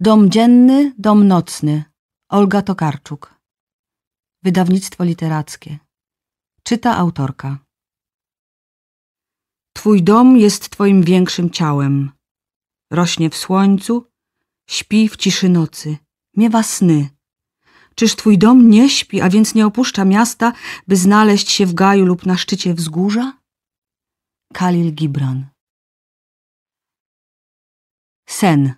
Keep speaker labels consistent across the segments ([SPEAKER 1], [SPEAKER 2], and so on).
[SPEAKER 1] Dom dzienny, dom nocny. Olga Tokarczuk. Wydawnictwo literackie. Czyta autorka. Twój dom jest twoim większym ciałem. Rośnie w
[SPEAKER 2] słońcu, śpi w ciszy nocy, miewa sny. Czyż twój
[SPEAKER 1] dom nie śpi, a więc nie opuszcza miasta, by znaleźć się w gaju lub na szczycie wzgórza? Kalil Gibran. Sen.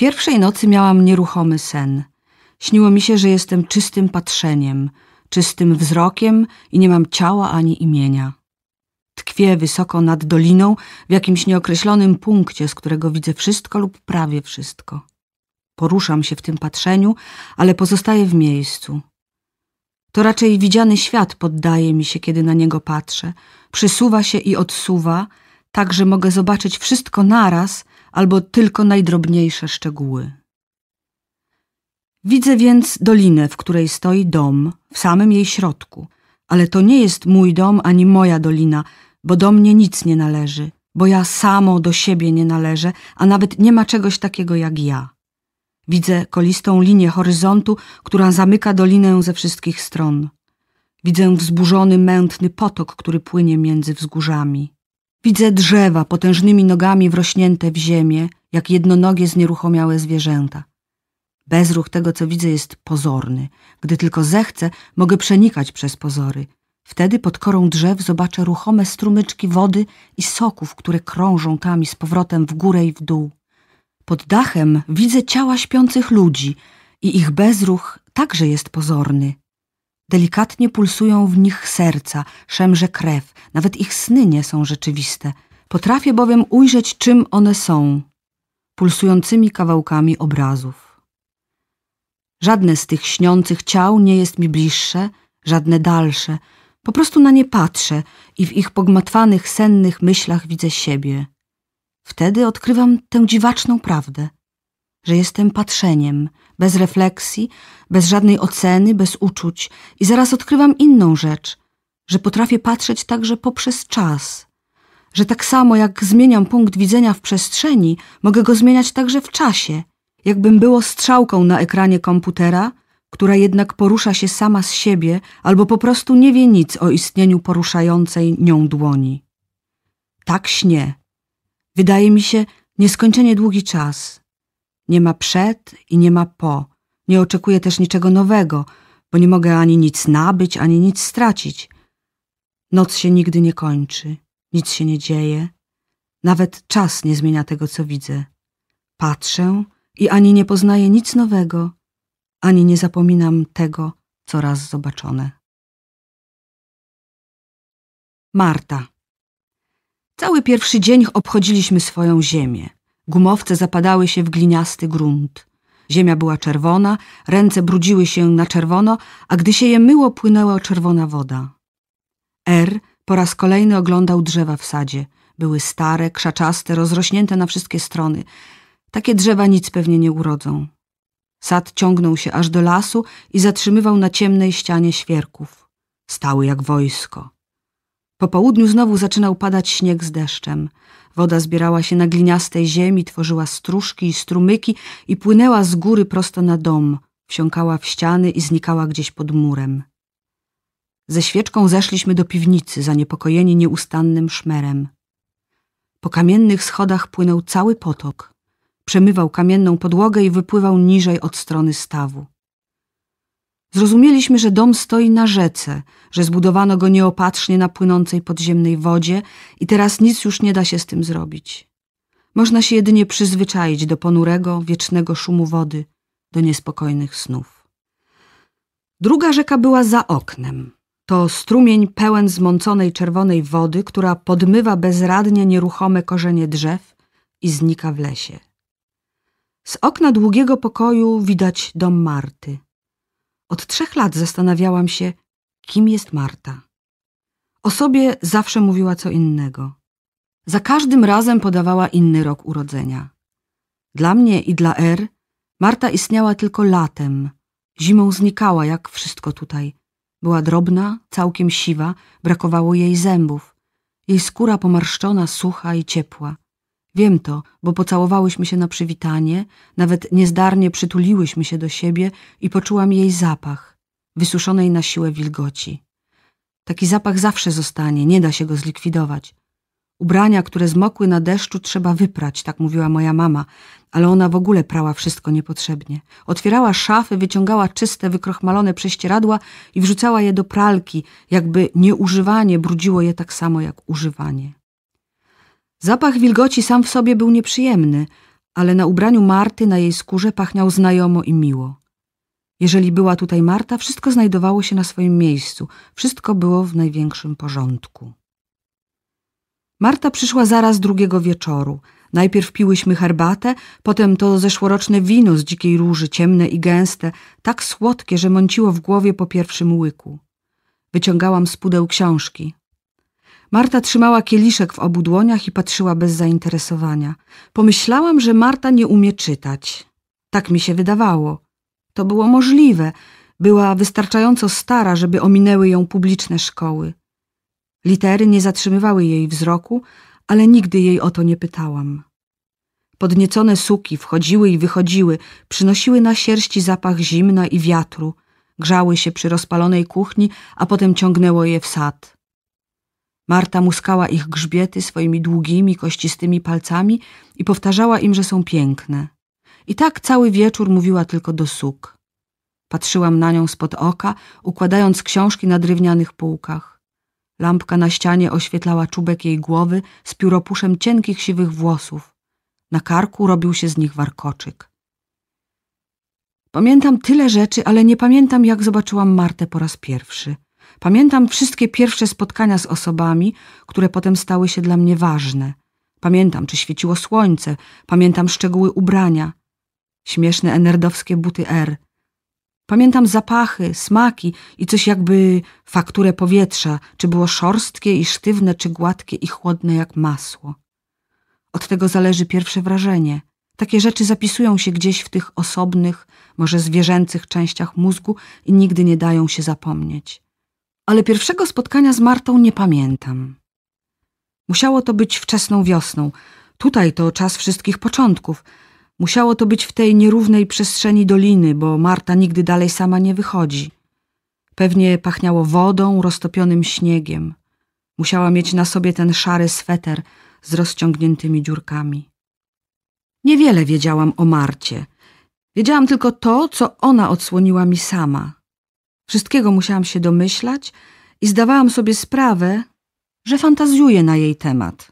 [SPEAKER 1] Pierwszej nocy miałam nieruchomy sen.
[SPEAKER 2] Śniło mi się, że jestem czystym patrzeniem, czystym wzrokiem i nie mam ciała ani imienia. Tkwię wysoko nad doliną, w jakimś nieokreślonym punkcie, z którego widzę wszystko lub prawie wszystko. Poruszam się w tym patrzeniu, ale pozostaję w miejscu. To raczej widziany świat poddaje mi się, kiedy na niego patrzę, przysuwa się i odsuwa, tak że mogę zobaczyć wszystko naraz albo tylko najdrobniejsze szczegóły. Widzę więc dolinę, w której stoi dom, w samym jej środku, ale to nie jest mój dom ani moja dolina, bo do mnie nic nie należy, bo ja samo do siebie nie należę, a nawet nie ma czegoś takiego jak ja. Widzę kolistą linię horyzontu, która zamyka dolinę ze wszystkich stron. Widzę wzburzony, mętny potok, który płynie między wzgórzami. Widzę drzewa potężnymi nogami wrośnięte w ziemię, jak jednonogie znieruchomiałe zwierzęta. Bezruch tego, co widzę, jest pozorny. Gdy tylko zechcę, mogę przenikać przez pozory. Wtedy pod korą drzew zobaczę ruchome strumyczki wody i soków, które krążą tam i z powrotem w górę i w dół. Pod dachem widzę ciała śpiących ludzi i ich bezruch także jest pozorny. Delikatnie pulsują w nich serca, szemrze krew, nawet ich sny nie są rzeczywiste. Potrafię bowiem ujrzeć, czym one są, pulsującymi kawałkami obrazów. Żadne z tych śniących ciał nie jest mi bliższe, żadne dalsze. Po prostu na nie patrzę i w ich pogmatwanych, sennych myślach widzę siebie. Wtedy odkrywam tę dziwaczną prawdę – że jestem patrzeniem, bez refleksji, bez żadnej oceny, bez uczuć i zaraz odkrywam inną rzecz, że potrafię patrzeć także poprzez czas, że tak samo jak zmieniam punkt widzenia w przestrzeni, mogę go zmieniać także w czasie, jakbym było strzałką na ekranie komputera, która jednak porusza się sama z siebie albo po prostu nie wie nic o istnieniu poruszającej nią dłoni. Tak śnie. Wydaje mi się nieskończenie długi czas – nie ma przed i nie ma po. Nie oczekuję też niczego nowego, bo nie mogę ani nic nabyć, ani nic stracić. Noc się nigdy nie kończy, nic się nie dzieje. Nawet czas nie zmienia tego, co widzę. Patrzę i ani nie poznaję nic nowego,
[SPEAKER 1] ani nie zapominam tego, co raz zobaczone. Marta. Cały pierwszy dzień obchodziliśmy swoją
[SPEAKER 2] ziemię. Gumowce zapadały się w gliniasty grunt. Ziemia była czerwona, ręce brudziły się na czerwono, a gdy się je myło, płynęła czerwona woda. R er po raz kolejny oglądał drzewa w sadzie. Były stare, krzaczaste, rozrośnięte na wszystkie strony. Takie drzewa nic pewnie nie urodzą. Sad ciągnął się aż do lasu i zatrzymywał na ciemnej ścianie świerków. Stały jak wojsko. Po południu znowu zaczynał padać śnieg z deszczem. Woda zbierała się na gliniastej ziemi, tworzyła strużki i strumyki i płynęła z góry prosto na dom, wsiąkała w ściany i znikała gdzieś pod murem. Ze świeczką zeszliśmy do piwnicy, zaniepokojeni nieustannym szmerem. Po kamiennych schodach płynął cały potok. Przemywał kamienną podłogę i wypływał niżej od strony stawu. Zrozumieliśmy, że dom stoi na rzece, że zbudowano go nieopatrznie na płynącej podziemnej wodzie i teraz nic już nie da się z tym zrobić. Można się jedynie przyzwyczaić do ponurego, wiecznego szumu wody, do niespokojnych snów. Druga rzeka była za oknem. To strumień pełen zmąconej czerwonej wody, która podmywa bezradnie nieruchome korzenie drzew i znika w lesie. Z okna długiego pokoju widać dom Marty – od trzech lat zastanawiałam się, kim jest Marta. O sobie zawsze mówiła co innego. Za każdym razem podawała inny rok urodzenia. Dla mnie i dla R Marta istniała tylko latem. Zimą znikała, jak wszystko tutaj. Była drobna, całkiem siwa, brakowało jej zębów. Jej skóra pomarszczona, sucha i ciepła. Wiem to, bo pocałowałyśmy się na przywitanie, nawet niezdarnie przytuliłyśmy się do siebie i poczułam jej zapach, wysuszonej na siłę wilgoci. Taki zapach zawsze zostanie, nie da się go zlikwidować. Ubrania, które zmokły na deszczu, trzeba wyprać, tak mówiła moja mama, ale ona w ogóle prała wszystko niepotrzebnie. Otwierała szafy, wyciągała czyste, wykrochmalone prześcieradła i wrzucała je do pralki, jakby nieużywanie brudziło je tak samo jak używanie. Zapach wilgoci sam w sobie był nieprzyjemny, ale na ubraniu Marty na jej skórze pachniał znajomo i miło. Jeżeli była tutaj Marta, wszystko znajdowało się na swoim miejscu, wszystko było w największym porządku. Marta przyszła zaraz drugiego wieczoru. Najpierw piłyśmy herbatę, potem to zeszłoroczne wino z dzikiej róży, ciemne i gęste, tak słodkie, że mąciło w głowie po pierwszym łyku. Wyciągałam z pudeł książki, Marta trzymała kieliszek w obu dłoniach i patrzyła bez zainteresowania. Pomyślałam, że Marta nie umie czytać. Tak mi się wydawało. To było możliwe. Była wystarczająco stara, żeby ominęły ją publiczne szkoły. Litery nie zatrzymywały jej wzroku, ale nigdy jej o to nie pytałam. Podniecone suki wchodziły i wychodziły, przynosiły na sierści zapach zimna i wiatru, grzały się przy rozpalonej kuchni, a potem ciągnęło je w sad. Marta muskała ich grzbiety swoimi długimi, kościstymi palcami i powtarzała im, że są piękne. I tak cały wieczór mówiła tylko do suk. Patrzyłam na nią spod oka, układając książki na drewnianych półkach. Lampka na ścianie oświetlała czubek jej głowy z pióropuszem cienkich siwych włosów. Na karku robił się z nich warkoczyk. Pamiętam tyle rzeczy, ale nie pamiętam, jak zobaczyłam Martę po raz pierwszy. Pamiętam wszystkie pierwsze spotkania z osobami, które potem stały się dla mnie ważne. Pamiętam, czy świeciło słońce, pamiętam szczegóły ubrania, śmieszne enerdowskie buty R. Pamiętam zapachy, smaki i coś jakby fakturę powietrza, czy było szorstkie i sztywne, czy gładkie i chłodne jak masło. Od tego zależy pierwsze wrażenie. Takie rzeczy zapisują się gdzieś w tych osobnych, może zwierzęcych częściach mózgu i nigdy nie dają się zapomnieć ale pierwszego spotkania z Martą nie pamiętam. Musiało to być wczesną wiosną. Tutaj to czas wszystkich początków. Musiało to być w tej nierównej przestrzeni doliny, bo Marta nigdy dalej sama nie wychodzi. Pewnie pachniało wodą, roztopionym śniegiem. Musiała mieć na sobie ten szary sweter z rozciągniętymi dziurkami. Niewiele wiedziałam o Marcie. Wiedziałam tylko to, co ona odsłoniła mi sama Wszystkiego musiałam się domyślać i zdawałam sobie sprawę, że fantazjuję na jej temat.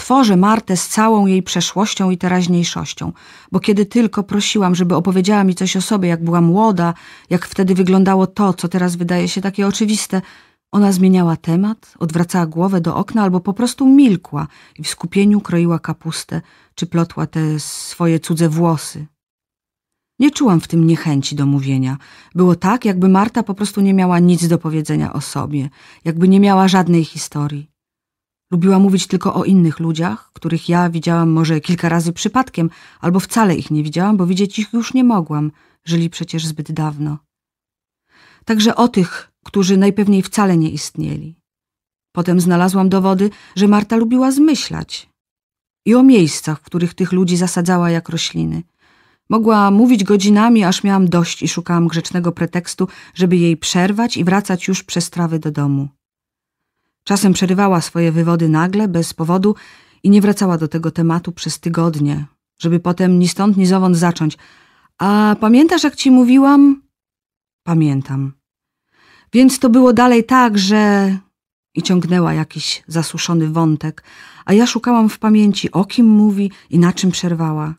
[SPEAKER 2] Tworzę Martę z całą jej przeszłością i teraźniejszością, bo kiedy tylko prosiłam, żeby opowiedziała mi coś o sobie, jak była młoda, jak wtedy wyglądało to, co teraz wydaje się takie oczywiste, ona zmieniała temat, odwracała głowę do okna albo po prostu milkła i w skupieniu kroiła kapustę czy plotła te swoje cudze włosy, nie czułam w tym niechęci do mówienia. Było tak, jakby Marta po prostu nie miała nic do powiedzenia o sobie, jakby nie miała żadnej historii. Lubiła mówić tylko o innych ludziach, których ja widziałam może kilka razy przypadkiem, albo wcale ich nie widziałam, bo widzieć ich już nie mogłam, żyli przecież zbyt dawno. Także o tych, którzy najpewniej wcale nie istnieli. Potem znalazłam dowody, że Marta lubiła zmyślać. I o miejscach, w których tych ludzi zasadzała jak rośliny – Mogła mówić godzinami, aż miałam dość i szukałam grzecznego pretekstu, żeby jej przerwać i wracać już przez trawy do domu. Czasem przerywała swoje wywody nagle, bez powodu i nie wracała do tego tematu przez tygodnie, żeby potem ni stąd, ni zowąd zacząć. A pamiętasz, jak ci mówiłam? Pamiętam. Więc to było dalej tak, że... I ciągnęła jakiś zasuszony wątek, a ja szukałam w pamięci, o kim mówi i na czym przerwała.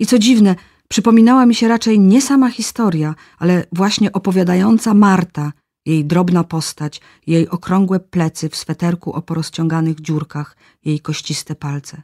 [SPEAKER 2] I co dziwne, przypominała mi się raczej nie sama historia, ale właśnie opowiadająca Marta, jej drobna postać, jej okrągłe plecy w sweterku o porozciąganych dziurkach, jej kościste palce.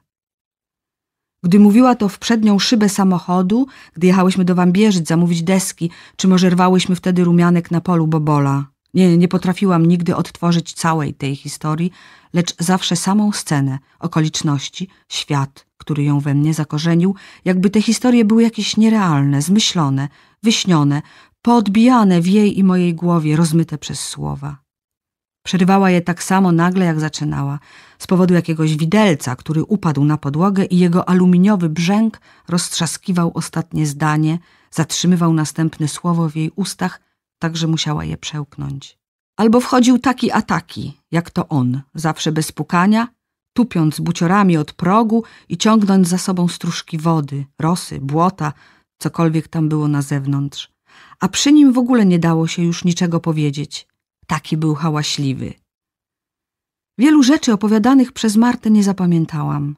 [SPEAKER 2] Gdy mówiła to w przednią szybę samochodu, gdy jechałyśmy do Wambierzyc zamówić deski, czy może rwałyśmy wtedy rumianek na polu Bobola. Nie, nie potrafiłam nigdy odtworzyć całej tej historii, lecz zawsze samą scenę, okoliczności, świat, który ją we mnie zakorzenił, jakby te historie były jakieś nierealne, zmyślone, wyśnione, poodbijane w jej i mojej głowie, rozmyte przez słowa. Przerywała je tak samo nagle, jak zaczynała, z powodu jakiegoś widelca, który upadł na podłogę i jego aluminiowy brzęk roztrzaskiwał ostatnie zdanie, zatrzymywał następne słowo w jej ustach, tak że musiała je przełknąć. Albo wchodził taki a taki, jak to on, zawsze bez pukania, tupiąc buciorami od progu i ciągnąc za sobą stróżki wody, rosy, błota, cokolwiek tam było na zewnątrz. A przy nim w ogóle nie dało się już niczego powiedzieć. Taki był hałaśliwy. Wielu rzeczy opowiadanych przez Martę nie zapamiętałam.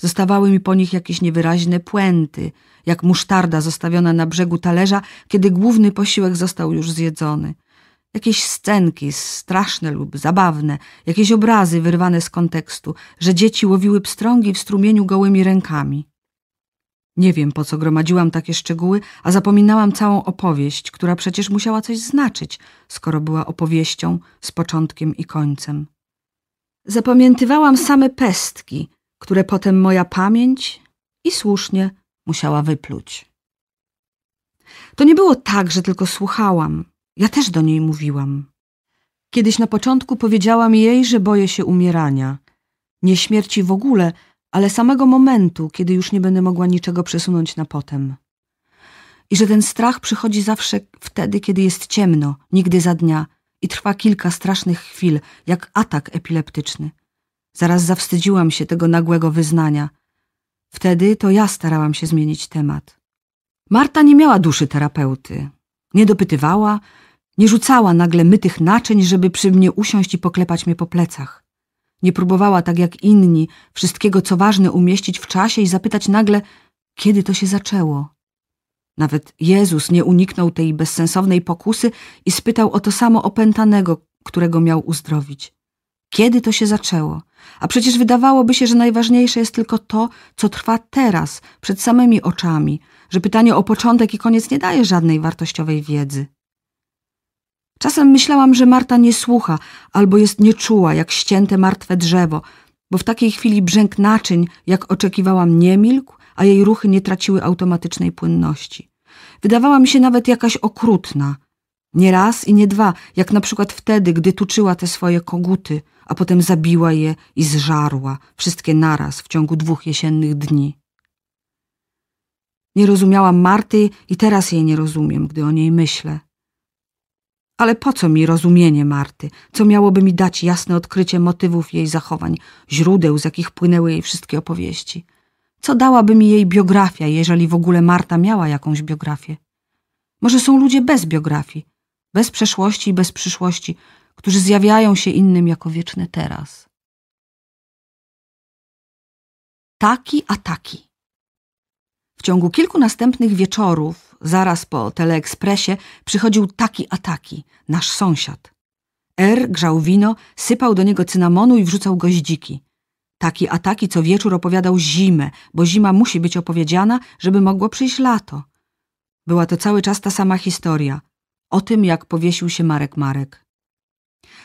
[SPEAKER 2] Zostawały mi po nich jakieś niewyraźne puenty, jak musztarda zostawiona na brzegu talerza, kiedy główny posiłek został już zjedzony – Jakieś scenki straszne lub zabawne, jakieś obrazy wyrwane z kontekstu, że dzieci łowiły pstrągi w strumieniu gołymi rękami. Nie wiem, po co gromadziłam takie szczegóły, a zapominałam całą opowieść, która przecież musiała coś znaczyć, skoro była opowieścią z początkiem i końcem. Zapamiętywałam same pestki, które potem moja pamięć i słusznie musiała wypluć. To nie było tak, że tylko słuchałam. Ja też do niej mówiłam. Kiedyś na początku powiedziałam jej, że boję się umierania. Nie śmierci w ogóle, ale samego momentu, kiedy już nie będę mogła niczego przesunąć na potem. I że ten strach przychodzi zawsze wtedy, kiedy jest ciemno, nigdy za dnia i trwa kilka strasznych chwil, jak atak epileptyczny. Zaraz zawstydziłam się tego nagłego wyznania. Wtedy to ja starałam się zmienić temat. Marta nie miała duszy terapeuty. Nie dopytywała, nie rzucała nagle mytych naczyń, żeby przy mnie usiąść i poklepać mnie po plecach. Nie próbowała, tak jak inni, wszystkiego, co ważne, umieścić w czasie i zapytać nagle, kiedy to się zaczęło. Nawet Jezus nie uniknął tej bezsensownej pokusy i spytał o to samo opętanego, którego miał uzdrowić. Kiedy to się zaczęło? A przecież wydawałoby się, że najważniejsze jest tylko to, co trwa teraz, przed samymi oczami, że pytanie o początek i koniec nie daje żadnej wartościowej wiedzy. Czasem myślałam, że Marta nie słucha albo jest nieczuła, jak ścięte martwe drzewo, bo w takiej chwili brzęk naczyń, jak oczekiwałam, nie milkł, a jej ruchy nie traciły automatycznej płynności. Wydawała mi się nawet jakaś okrutna. Nie raz i nie dwa, jak na przykład wtedy, gdy tuczyła te swoje koguty – a potem zabiła je i zżarła, wszystkie naraz, w ciągu dwóch jesiennych dni. Nie rozumiałam Marty i teraz jej nie rozumiem, gdy o niej myślę. Ale po co mi rozumienie Marty? Co miałoby mi dać jasne odkrycie motywów jej zachowań, źródeł, z jakich płynęły jej wszystkie opowieści? Co dałaby mi jej biografia, jeżeli w ogóle Marta miała jakąś biografię? Może są ludzie
[SPEAKER 1] bez biografii, bez przeszłości i bez przyszłości, którzy zjawiają się innym jako wieczny teraz. Taki a taki. W ciągu kilku następnych wieczorów, zaraz po teleekspresie,
[SPEAKER 2] przychodził taki a taki, nasz sąsiad. R er grzał wino, sypał do niego cynamonu i wrzucał goździki. Taki a taki co wieczór opowiadał zimę, bo zima musi być opowiedziana, żeby mogło przyjść lato. Była to cały czas ta sama historia. O tym, jak powiesił się Marek Marek.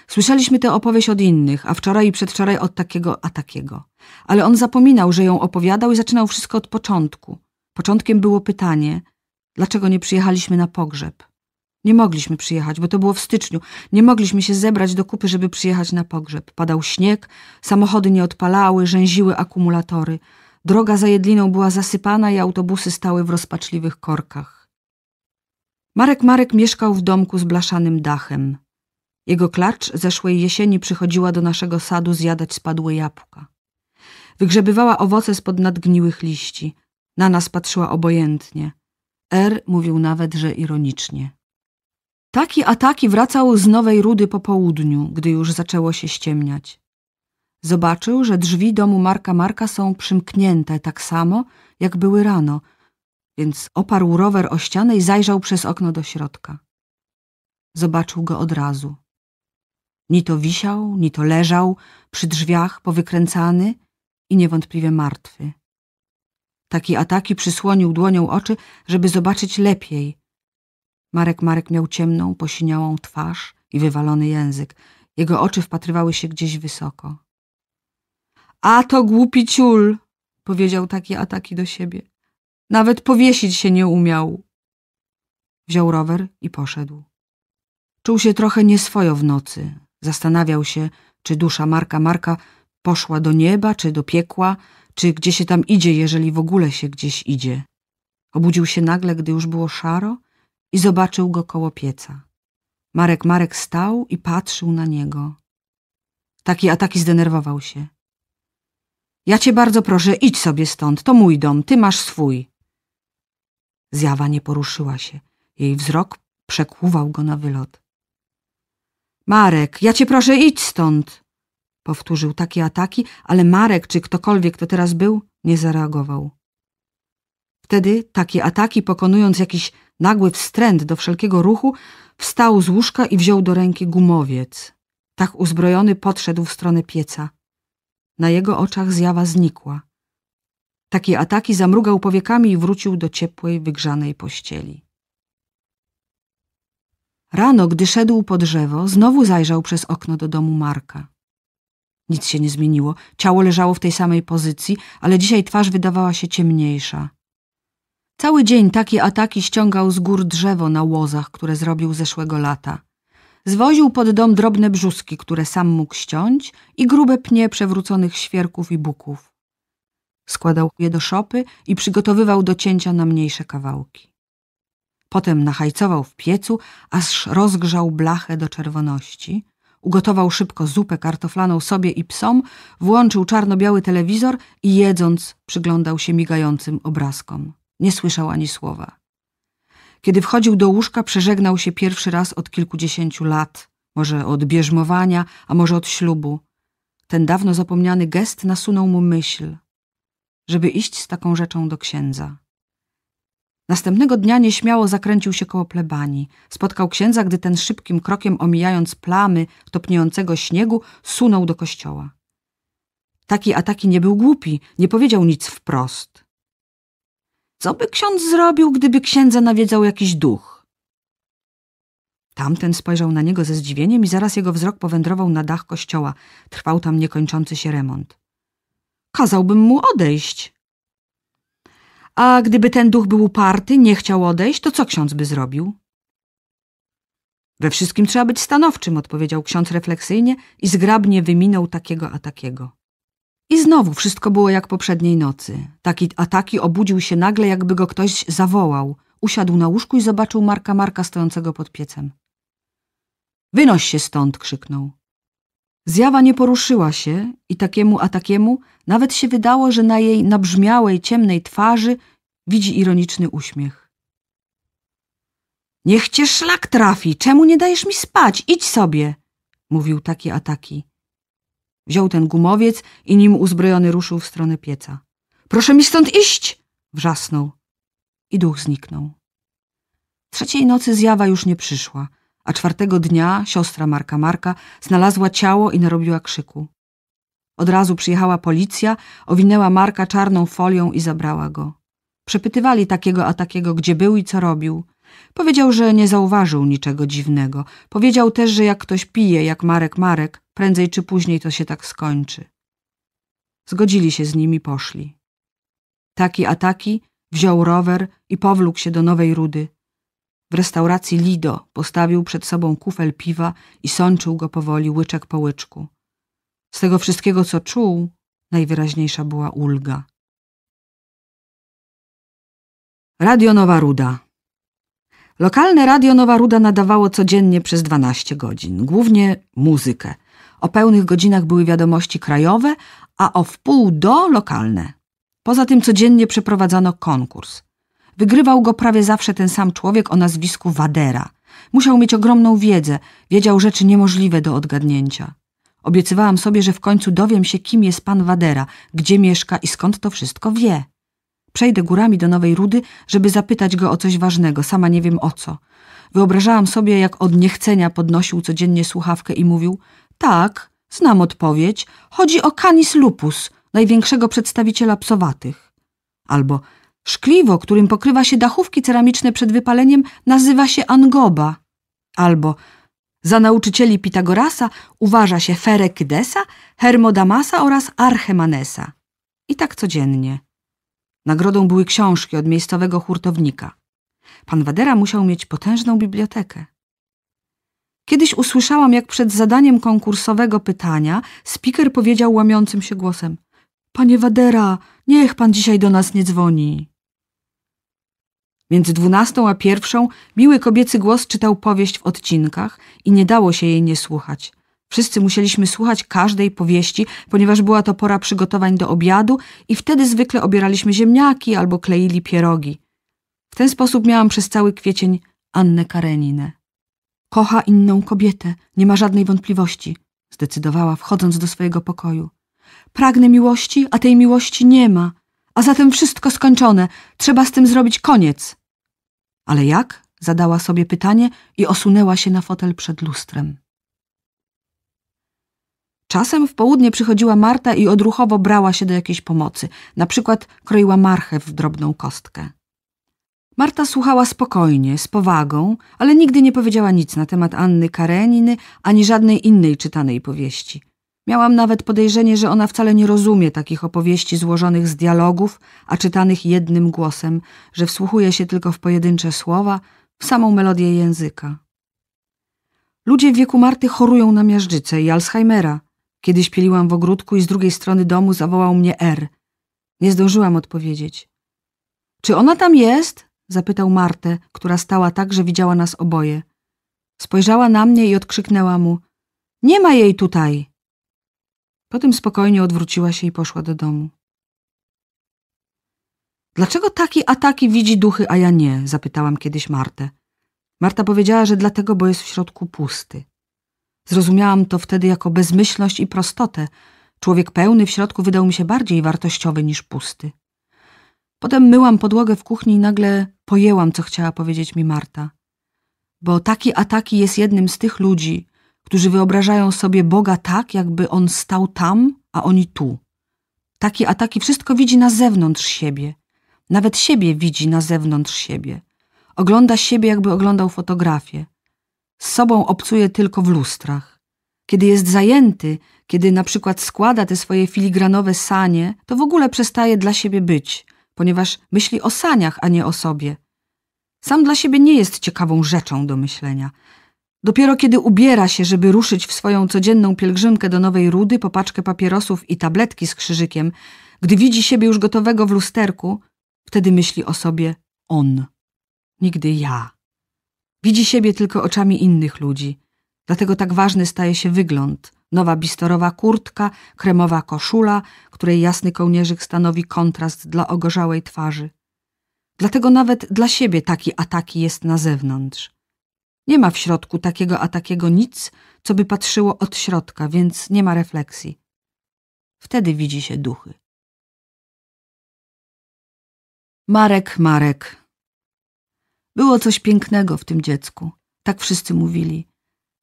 [SPEAKER 2] Słyszeliśmy tę opowieść od innych, a wczoraj i przedwczoraj od takiego, a takiego. Ale on zapominał, że ją opowiadał i zaczynał wszystko od początku. Początkiem było pytanie, dlaczego nie przyjechaliśmy na pogrzeb. Nie mogliśmy przyjechać, bo to było w styczniu. Nie mogliśmy się zebrać do kupy, żeby przyjechać na pogrzeb. Padał śnieg, samochody nie odpalały, rzęziły akumulatory. Droga za Jedliną była zasypana i autobusy stały w rozpaczliwych korkach. Marek Marek mieszkał w domku z blaszanym dachem. Jego klacz zeszłej jesieni przychodziła do naszego sadu zjadać spadłe jabłka. Wygrzebywała owoce spod nadgniłych liści. Na nas patrzyła obojętnie. R er mówił nawet, że ironicznie. Taki ataki wracał z Nowej Rudy po południu, gdy już zaczęło się ściemniać. Zobaczył, że drzwi domu Marka Marka są przymknięte tak samo, jak były rano, więc oparł rower o ścianę i zajrzał przez okno do środka. Zobaczył go od razu. Ni to wisiał, ni to leżał przy drzwiach powykręcany i niewątpliwie martwy. Taki ataki przysłonił dłonią oczy, żeby zobaczyć lepiej. Marek Marek miał ciemną, posiniałą twarz i wywalony język. Jego oczy wpatrywały się gdzieś wysoko. A to głupi ciul, powiedział taki ataki do siebie. Nawet powiesić się nie umiał. Wziął rower i poszedł. Czuł się trochę nieswojo w nocy, Zastanawiał się, czy dusza Marka Marka poszła do nieba, czy do piekła, czy gdzie się tam idzie, jeżeli w ogóle się gdzieś idzie. Obudził się nagle, gdy już było szaro i zobaczył go koło pieca. Marek Marek stał i patrzył na niego. Taki ataki zdenerwował się. Ja cię bardzo proszę, idź sobie stąd, to mój dom, ty masz swój. Zjawa nie poruszyła się. Jej wzrok przekłuwał go na wylot. Marek, ja cię proszę, idź stąd! Powtórzył takie ataki, ale Marek, czy ktokolwiek to teraz był, nie zareagował. Wtedy takie ataki, pokonując jakiś nagły wstręt do wszelkiego ruchu, wstał z łóżka i wziął do ręki gumowiec. Tak uzbrojony podszedł w stronę pieca. Na jego oczach zjawa znikła. Takie ataki zamrugał powiekami i wrócił do ciepłej, wygrzanej pościeli. Rano, gdy szedł po drzewo, znowu zajrzał przez okno do domu Marka. Nic się nie zmieniło. Ciało leżało w tej samej pozycji, ale dzisiaj twarz wydawała się ciemniejsza. Cały dzień takie ataki ściągał z gór drzewo na łozach, które zrobił zeszłego lata. Zwoził pod dom drobne brzuski, które sam mógł ściąć i grube pnie przewróconych świerków i buków. Składał je do szopy i przygotowywał do cięcia na mniejsze kawałki. Potem nachajcował w piecu, aż rozgrzał blachę do czerwoności. Ugotował szybko zupę kartoflaną sobie i psom, włączył czarno-biały telewizor i jedząc przyglądał się migającym obrazkom. Nie słyszał ani słowa. Kiedy wchodził do łóżka, przeżegnał się pierwszy raz od kilkudziesięciu lat, może od bierzmowania, a może od ślubu. Ten dawno zapomniany gest nasunął mu myśl, żeby iść z taką rzeczą do księdza. Następnego dnia nieśmiało zakręcił się koło plebanii. Spotkał księdza, gdy ten szybkim krokiem, omijając plamy topniejącego śniegu, sunął do kościoła. Taki a taki nie był głupi, nie powiedział nic wprost. Co by ksiądz zrobił, gdyby księdza nawiedzał jakiś duch? Tamten spojrzał na niego ze zdziwieniem i zaraz jego wzrok powędrował na dach kościoła. Trwał tam niekończący się remont. Kazałbym mu odejść, a gdyby ten duch był uparty, nie chciał odejść, to co ksiądz by zrobił? We wszystkim trzeba być stanowczym, odpowiedział ksiądz refleksyjnie i zgrabnie wyminął takiego a takiego. I znowu wszystko było jak poprzedniej nocy. Taki ataki obudził się nagle, jakby go ktoś zawołał. Usiadł na łóżku i zobaczył Marka Marka stojącego pod piecem. Wynoś się stąd, krzyknął. Zjawa nie poruszyła się i takiemu a takiemu nawet się wydało, że na jej nabrzmiałej, ciemnej twarzy widzi ironiczny uśmiech. Niech cię szlak trafi, czemu nie dajesz mi spać, idź sobie, mówił taki a taki. Wziął ten gumowiec i nim uzbrojony ruszył w stronę pieca. Proszę mi stąd iść! wrzasnął. I duch zniknął. Trzeciej nocy zjawa już nie przyszła a czwartego dnia siostra Marka Marka znalazła ciało i narobiła krzyku. Od razu przyjechała policja, owinęła Marka czarną folią i zabrała go. Przepytywali takiego a takiego, gdzie był i co robił. Powiedział, że nie zauważył niczego dziwnego. Powiedział też, że jak ktoś pije, jak Marek Marek, prędzej czy później to się tak skończy. Zgodzili się z nimi, poszli. Taki a taki wziął rower i powlókł się do Nowej Rudy, w restauracji Lido postawił przed sobą kufel piwa i sączył go powoli łyczek po łyczku.
[SPEAKER 1] Z tego wszystkiego, co czuł, najwyraźniejsza była ulga. Radio Nowa Ruda Lokalne Radio
[SPEAKER 2] Nowa Ruda nadawało codziennie przez 12 godzin, głównie muzykę. O pełnych godzinach były wiadomości krajowe, a o wpół do lokalne. Poza tym codziennie przeprowadzano konkurs – Wygrywał go prawie zawsze ten sam człowiek o nazwisku Wadera. Musiał mieć ogromną wiedzę, wiedział rzeczy niemożliwe do odgadnięcia. Obiecywałam sobie, że w końcu dowiem się, kim jest pan Wadera, gdzie mieszka i skąd to wszystko wie. Przejdę górami do Nowej Rudy, żeby zapytać go o coś ważnego, sama nie wiem o co. Wyobrażałam sobie, jak od niechcenia podnosił codziennie słuchawkę i mówił tak, znam odpowiedź, chodzi o canis lupus, największego przedstawiciela psowatych. Albo Szkliwo, którym pokrywa się dachówki ceramiczne przed wypaleniem, nazywa się angoba. Albo za nauczycieli Pitagorasa uważa się Ferekydesa, Hermodamasa oraz Archemanesa. I tak codziennie. Nagrodą były książki od miejscowego hurtownika. Pan Wadera musiał mieć potężną bibliotekę. Kiedyś usłyszałam, jak przed zadaniem konkursowego pytania speaker powiedział łamiącym się głosem – Panie Wadera, niech pan dzisiaj do nas nie dzwoni. Między dwunastą a pierwszą miły kobiecy głos czytał powieść w odcinkach i nie dało się jej nie słuchać. Wszyscy musieliśmy słuchać każdej powieści, ponieważ była to pora przygotowań do obiadu i wtedy zwykle obieraliśmy ziemniaki albo kleili pierogi. W ten sposób miałam przez cały kwiecień Annę Kareninę. Kocha inną kobietę, nie ma żadnej wątpliwości, zdecydowała, wchodząc do swojego pokoju. Pragnę miłości, a tej miłości nie ma, a zatem wszystko skończone, trzeba z tym zrobić koniec. Ale jak? Zadała sobie pytanie i osunęła się na fotel przed lustrem. Czasem w południe przychodziła Marta i odruchowo brała się do jakiejś pomocy. Na przykład kroiła marchew w drobną kostkę. Marta słuchała spokojnie, z powagą, ale nigdy nie powiedziała nic na temat Anny Kareniny ani żadnej innej czytanej powieści. Miałam nawet podejrzenie, że ona wcale nie rozumie takich opowieści złożonych z dialogów, a czytanych jednym głosem, że wsłuchuje się tylko w pojedyncze słowa, w samą melodię języka. Ludzie w wieku Marty chorują na miażdżycę i Alzheimera. Kiedyś pieliłam w ogródku i z drugiej strony domu zawołał mnie R. Nie zdążyłam odpowiedzieć. Czy ona tam jest? zapytał Martę, która stała tak, że widziała nas oboje. Spojrzała na mnie i odkrzyknęła mu: Nie ma jej tutaj! Potem spokojnie odwróciła się i poszła do domu. Dlaczego a ataki widzi duchy, a ja nie? zapytałam kiedyś Martę. Marta powiedziała, że dlatego, bo jest w środku pusty. Zrozumiałam to wtedy jako bezmyślność i prostotę. Człowiek pełny w środku wydał mi się bardziej wartościowy niż pusty. Potem myłam podłogę w kuchni i nagle pojęłam, co chciała powiedzieć mi Marta. Bo taki ataki jest jednym z tych ludzi, którzy wyobrażają sobie Boga tak, jakby On stał tam, a oni tu. Taki a taki wszystko widzi na zewnątrz siebie. Nawet siebie widzi na zewnątrz siebie. Ogląda siebie, jakby oglądał fotografię. Z sobą obcuje tylko w lustrach. Kiedy jest zajęty, kiedy na przykład składa te swoje filigranowe sanie, to w ogóle przestaje dla siebie być, ponieważ myśli o saniach, a nie o sobie. Sam dla siebie nie jest ciekawą rzeczą do myślenia, Dopiero kiedy ubiera się, żeby ruszyć w swoją codzienną pielgrzymkę do Nowej Rudy po paczkę papierosów i tabletki z krzyżykiem, gdy widzi siebie już gotowego w lusterku, wtedy myśli o sobie on, nigdy ja. Widzi siebie tylko oczami innych ludzi. Dlatego tak ważny staje się wygląd. Nowa bistorowa kurtka, kremowa koszula, której jasny kołnierzyk stanowi kontrast dla ogorzałej twarzy. Dlatego nawet dla siebie taki ataki jest na zewnątrz.
[SPEAKER 1] Nie ma w środku takiego a takiego nic, co by patrzyło od środka, więc nie ma refleksji. Wtedy widzi się duchy. Marek, Marek. Było coś pięknego w tym dziecku.
[SPEAKER 2] Tak wszyscy mówili.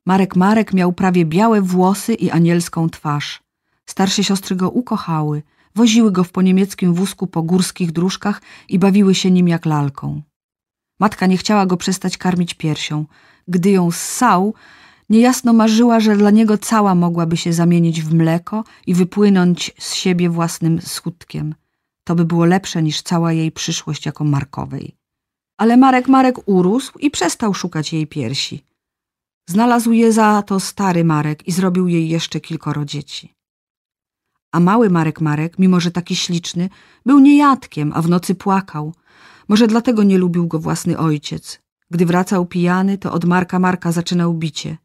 [SPEAKER 2] Marek Marek miał prawie białe włosy i anielską twarz. Starsze siostry go ukochały, woziły go w poniemieckim wózku po górskich dróżkach i bawiły się nim jak lalką. Matka nie chciała go przestać karmić piersią gdy ją ssał, niejasno marzyła, że dla niego cała mogłaby się zamienić w mleko i wypłynąć z siebie własnym skutkiem. To by było lepsze niż cała jej przyszłość jako Markowej. Ale Marek Marek urósł i przestał szukać jej piersi. Znalazł je za to stary Marek i zrobił jej jeszcze kilkoro dzieci. A mały Marek Marek, mimo że taki śliczny, był niejadkiem, a w nocy płakał. Może dlatego nie lubił go własny ojciec. Gdy wracał pijany, to od Marka Marka zaczynał bicie.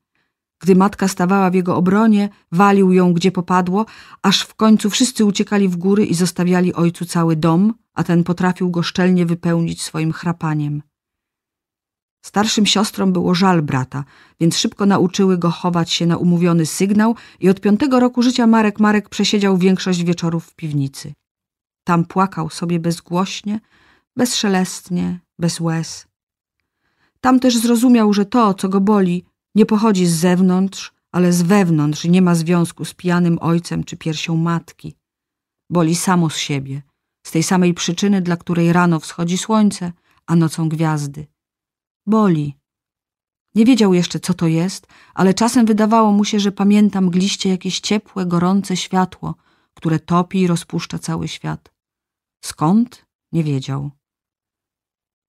[SPEAKER 2] Gdy matka stawała w jego obronie, walił ją gdzie popadło, aż w końcu wszyscy uciekali w góry i zostawiali ojcu cały dom, a ten potrafił go szczelnie wypełnić swoim chrapaniem. Starszym siostrom było żal brata, więc szybko nauczyły go chować się na umówiony sygnał i od piątego roku życia Marek Marek przesiedział większość wieczorów w piwnicy. Tam płakał sobie bezgłośnie, bezszelestnie, bez łez. Tam też zrozumiał, że to, co go boli, nie pochodzi z zewnątrz, ale z wewnątrz i nie ma związku z pijanym ojcem czy piersią matki. Boli samo z siebie, z tej samej przyczyny, dla której rano wschodzi słońce, a nocą gwiazdy. Boli. Nie wiedział jeszcze, co to jest, ale czasem wydawało mu się, że pamięta mgliście jakieś ciepłe, gorące światło, które topi i rozpuszcza cały świat. Skąd? Nie wiedział.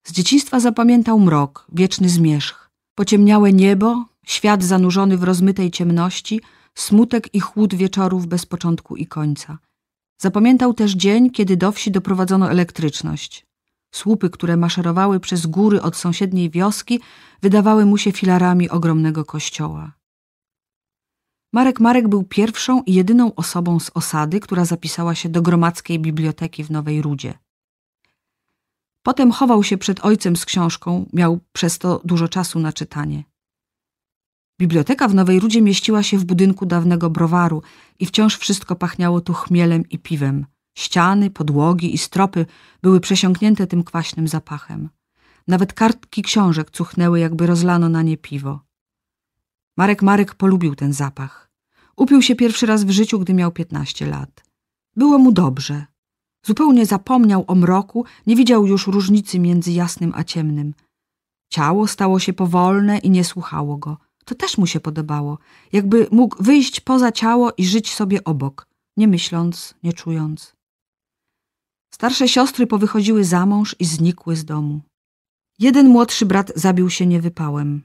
[SPEAKER 2] Z dzieciństwa zapamiętał mrok, wieczny zmierzch, pociemniałe niebo, świat zanurzony w rozmytej ciemności, smutek i chłód wieczorów bez początku i końca. Zapamiętał też dzień, kiedy do wsi doprowadzono elektryczność. Słupy, które maszerowały przez góry od sąsiedniej wioski, wydawały mu się filarami ogromnego kościoła. Marek Marek był pierwszą i jedyną osobą z osady, która zapisała się do gromadzkiej biblioteki w Nowej Rudzie. Potem chował się przed ojcem z książką, miał przez to dużo czasu na czytanie. Biblioteka w Nowej Rudzie mieściła się w budynku dawnego browaru i wciąż wszystko pachniało tu chmielem i piwem. Ściany, podłogi i stropy były przesiąknięte tym kwaśnym zapachem. Nawet kartki książek cuchnęły, jakby rozlano na nie piwo. Marek Marek polubił ten zapach. Upił się pierwszy raz w życiu, gdy miał piętnaście lat. Było mu dobrze. Zupełnie zapomniał o mroku, nie widział już różnicy między jasnym a ciemnym. Ciało stało się powolne i nie słuchało go. To też mu się podobało, jakby mógł wyjść poza ciało i żyć sobie obok, nie myśląc, nie czując. Starsze siostry powychodziły za mąż i znikły z domu. Jeden młodszy brat zabił się niewypałem.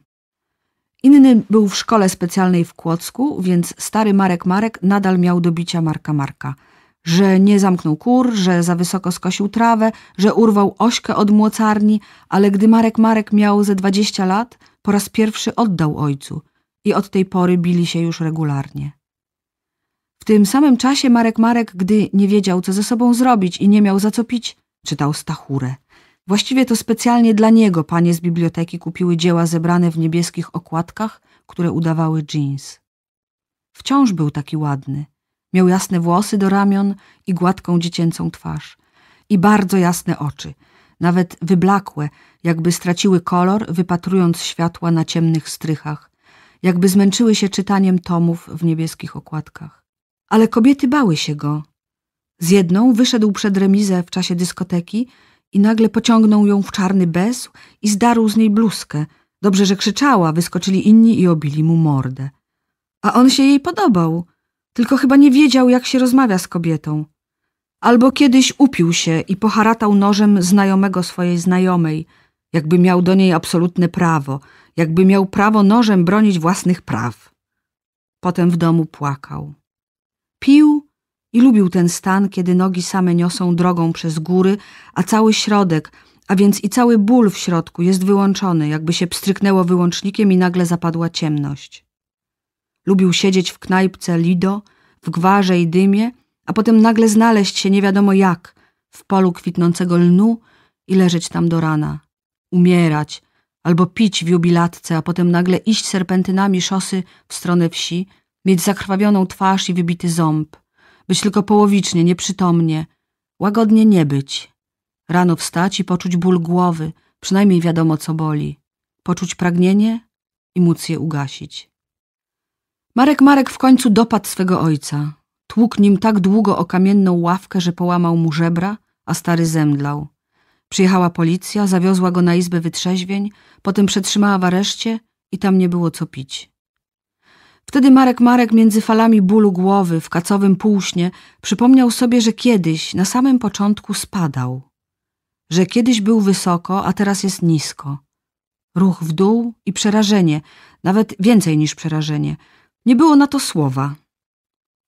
[SPEAKER 2] Inny był w szkole specjalnej w Kłodzku, więc stary Marek Marek nadal miał do bicia Marka Marka – że nie zamknął kur, że za wysoko skosił trawę, że urwał ośkę od młocarni, ale gdy Marek Marek miał ze dwadzieścia lat, po raz pierwszy oddał ojcu i od tej pory bili się już regularnie. W tym samym czasie Marek Marek, gdy nie wiedział, co ze sobą zrobić i nie miał za co pić, czytał Stachurę. Właściwie to specjalnie dla niego panie z biblioteki kupiły dzieła zebrane w niebieskich okładkach, które udawały jeans. Wciąż był taki ładny – Miał jasne włosy do ramion i gładką dziecięcą twarz. I bardzo jasne oczy, nawet wyblakłe, jakby straciły kolor, wypatrując światła na ciemnych strychach, jakby zmęczyły się czytaniem tomów w niebieskich okładkach. Ale kobiety bały się go. Z jedną wyszedł przed remizę w czasie dyskoteki i nagle pociągnął ją w czarny bez i zdarł z niej bluzkę. Dobrze, że krzyczała, wyskoczyli inni i obili mu mordę. A on się jej podobał tylko chyba nie wiedział, jak się rozmawia z kobietą. Albo kiedyś upił się i poharatał nożem znajomego swojej znajomej, jakby miał do niej absolutne prawo, jakby miał prawo nożem bronić własnych praw. Potem w domu płakał. Pił i lubił ten stan, kiedy nogi same niosą drogą przez góry, a cały środek, a więc i cały ból w środku jest wyłączony, jakby się pstryknęło wyłącznikiem i nagle zapadła ciemność. Lubił siedzieć w knajpce Lido, w gwarze i dymie, a potem nagle znaleźć się nie wiadomo jak, w polu kwitnącego lnu i leżeć tam do rana. Umierać, albo pić w jubilatce, a potem nagle iść serpentynami szosy w stronę wsi, mieć zakrwawioną twarz i wybity ząb, być tylko połowicznie, nieprzytomnie, łagodnie nie być. Rano wstać i poczuć ból głowy, przynajmniej wiadomo co boli, poczuć pragnienie i móc je ugasić. Marek Marek w końcu dopadł swego ojca. Tłukł nim tak długo o kamienną ławkę, że połamał mu żebra, a stary zemdlał. Przyjechała policja, zawiozła go na izbę wytrzeźwień, potem przetrzymała w areszcie i tam nie było co pić. Wtedy Marek Marek między falami bólu głowy w kacowym półśnie przypomniał sobie, że kiedyś, na samym początku, spadał. Że kiedyś był wysoko, a teraz jest nisko. Ruch w dół i przerażenie, nawet więcej niż przerażenie – nie było na to słowa.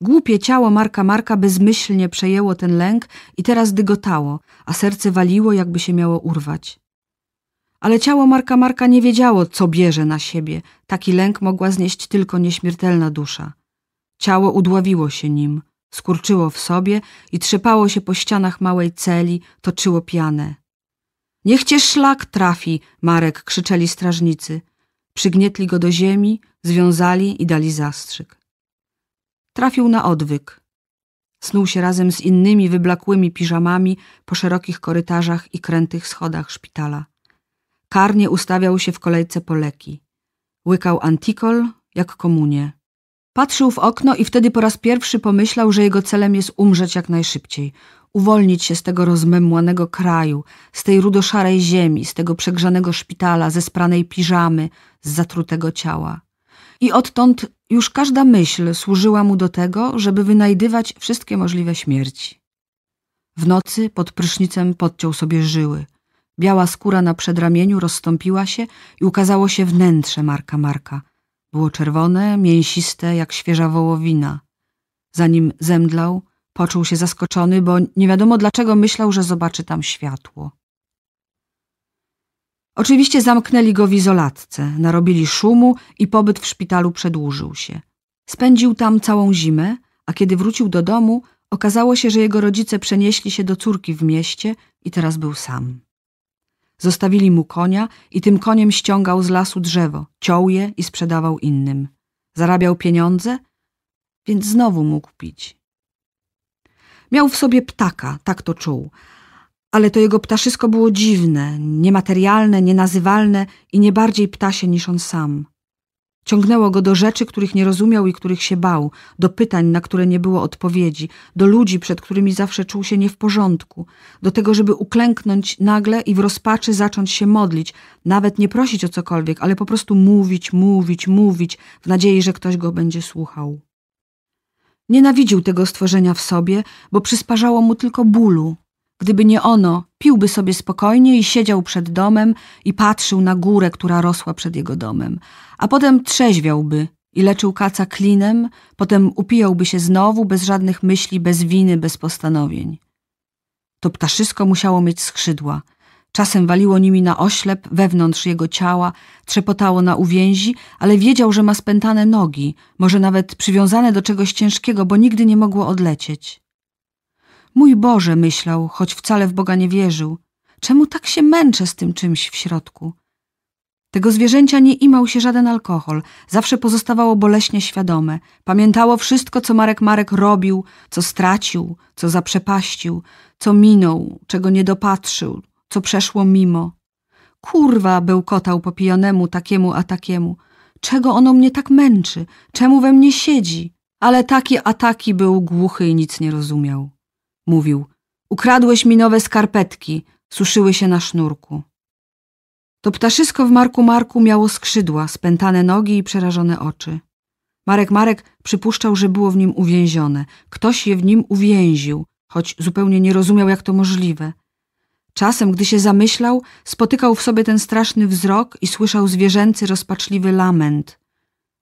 [SPEAKER 2] Głupie ciało Marka Marka bezmyślnie przejęło ten lęk i teraz dygotało, a serce waliło, jakby się miało urwać. Ale ciało Marka Marka nie wiedziało, co bierze na siebie. Taki lęk mogła znieść tylko nieśmiertelna dusza. Ciało udławiło się nim, skurczyło w sobie i trzepało się po ścianach małej celi, toczyło pianę. Niech cię szlak trafi, Marek, krzyczeli strażnicy. Przygnietli go do ziemi, związali i dali zastrzyk. Trafił na odwyk. Snuł się razem z innymi wyblakłymi piżamami po szerokich korytarzach i krętych schodach szpitala. Karnie ustawiał się w kolejce po leki. Łykał antikol jak komunie. Patrzył w okno i wtedy po raz pierwszy pomyślał, że jego celem jest umrzeć jak najszybciej uwolnić się z tego rozmemłanego kraju, z tej rudoszarej ziemi, z tego przegrzanego szpitala, ze spranej piżamy, z zatrutego ciała. I odtąd już każda myśl służyła mu do tego, żeby wynajdywać wszystkie możliwe śmierci. W nocy pod prysznicem podciął sobie żyły. Biała skóra na przedramieniu rozstąpiła się i ukazało się wnętrze Marka Marka. Było czerwone, mięsiste, jak świeża wołowina. Zanim zemdlał, Poczuł się zaskoczony, bo nie wiadomo dlaczego myślał, że zobaczy tam światło. Oczywiście zamknęli go w izolatce, narobili szumu i pobyt w szpitalu przedłużył się. Spędził tam całą zimę, a kiedy wrócił do domu, okazało się, że jego rodzice przenieśli się do córki w mieście i teraz był sam. Zostawili mu konia i tym koniem ściągał z lasu drzewo, ciął je i sprzedawał innym. Zarabiał pieniądze, więc znowu mógł pić. Miał w sobie ptaka, tak to czuł. Ale to jego ptaszysko było dziwne, niematerialne, nienazywalne i nie bardziej ptasie niż on sam. Ciągnęło go do rzeczy, których nie rozumiał i których się bał, do pytań, na które nie było odpowiedzi, do ludzi, przed którymi zawsze czuł się nie w porządku, do tego, żeby uklęknąć nagle i w rozpaczy zacząć się modlić, nawet nie prosić o cokolwiek, ale po prostu mówić, mówić, mówić, w nadziei, że ktoś go będzie słuchał. Nienawidził tego stworzenia w sobie, bo przysparzało mu tylko bólu. Gdyby nie ono, piłby sobie spokojnie i siedział przed domem i patrzył na górę, która rosła przed jego domem, a potem trzeźwiałby i leczył kaca klinem, potem upijałby się znowu bez żadnych myśli, bez winy, bez postanowień. To ptaszysko musiało mieć skrzydła – Czasem waliło nimi na oślep wewnątrz jego ciała, trzepotało na uwięzi, ale wiedział, że ma spętane nogi, może nawet przywiązane do czegoś ciężkiego, bo nigdy nie mogło odlecieć. Mój Boże, myślał, choć wcale w Boga nie wierzył, czemu tak się męczę z tym czymś w środku? Tego zwierzęcia nie imał się żaden alkohol, zawsze pozostawało boleśnie świadome. Pamiętało wszystko, co Marek Marek robił, co stracił, co zaprzepaścił, co minął, czego nie dopatrzył, co przeszło mimo. Kurwa, bełkotał popijanemu takiemu a takiemu. Czego ono mnie tak męczy? Czemu we mnie siedzi? Ale taki a taki był głuchy i nic nie rozumiał. Mówił, ukradłeś mi nowe skarpetki, suszyły się na sznurku. To ptaszysko w Marku Marku miało skrzydła, spętane nogi i przerażone oczy. Marek Marek przypuszczał, że było w nim uwięzione. Ktoś je w nim uwięził, choć zupełnie nie rozumiał, jak to możliwe. Czasem, gdy się zamyślał, spotykał w sobie ten straszny wzrok i słyszał zwierzęcy, rozpaczliwy lament.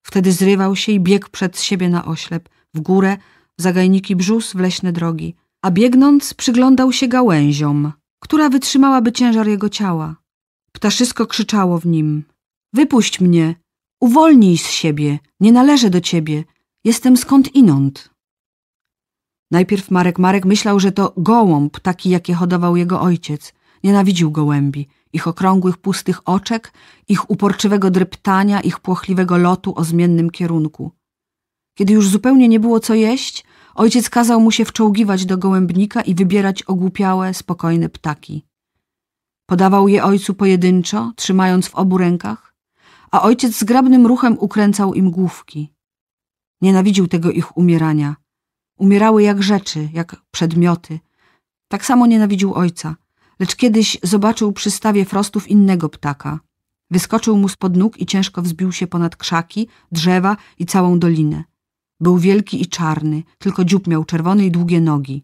[SPEAKER 2] Wtedy zrywał się i biegł przed siebie na oślep, w górę, w zagajniki brzus, w leśne drogi, a biegnąc przyglądał się gałęziom, która wytrzymałaby ciężar jego ciała. Ptaszysko krzyczało w nim. Wypuść mnie! Uwolnij z siebie! Nie należę do ciebie! Jestem skąd inąd! Najpierw Marek Marek myślał, że to gołąb, taki jakie hodował jego ojciec. Nienawidził gołębi, ich okrągłych, pustych oczek, ich uporczywego dreptania, ich płochliwego lotu o zmiennym kierunku. Kiedy już zupełnie nie było co jeść, ojciec kazał mu się wczołgiwać do gołębnika i wybierać ogłupiałe, spokojne ptaki. Podawał je ojcu pojedynczo, trzymając w obu rękach, a ojciec zgrabnym ruchem ukręcał im główki. Nienawidził tego ich umierania – Umierały jak rzeczy, jak przedmioty. Tak samo nienawidził ojca, lecz kiedyś zobaczył przy stawie frostów innego ptaka. Wyskoczył mu spod nóg i ciężko wzbił się ponad krzaki, drzewa i całą dolinę. Był wielki i czarny, tylko dziób miał czerwony i długie nogi.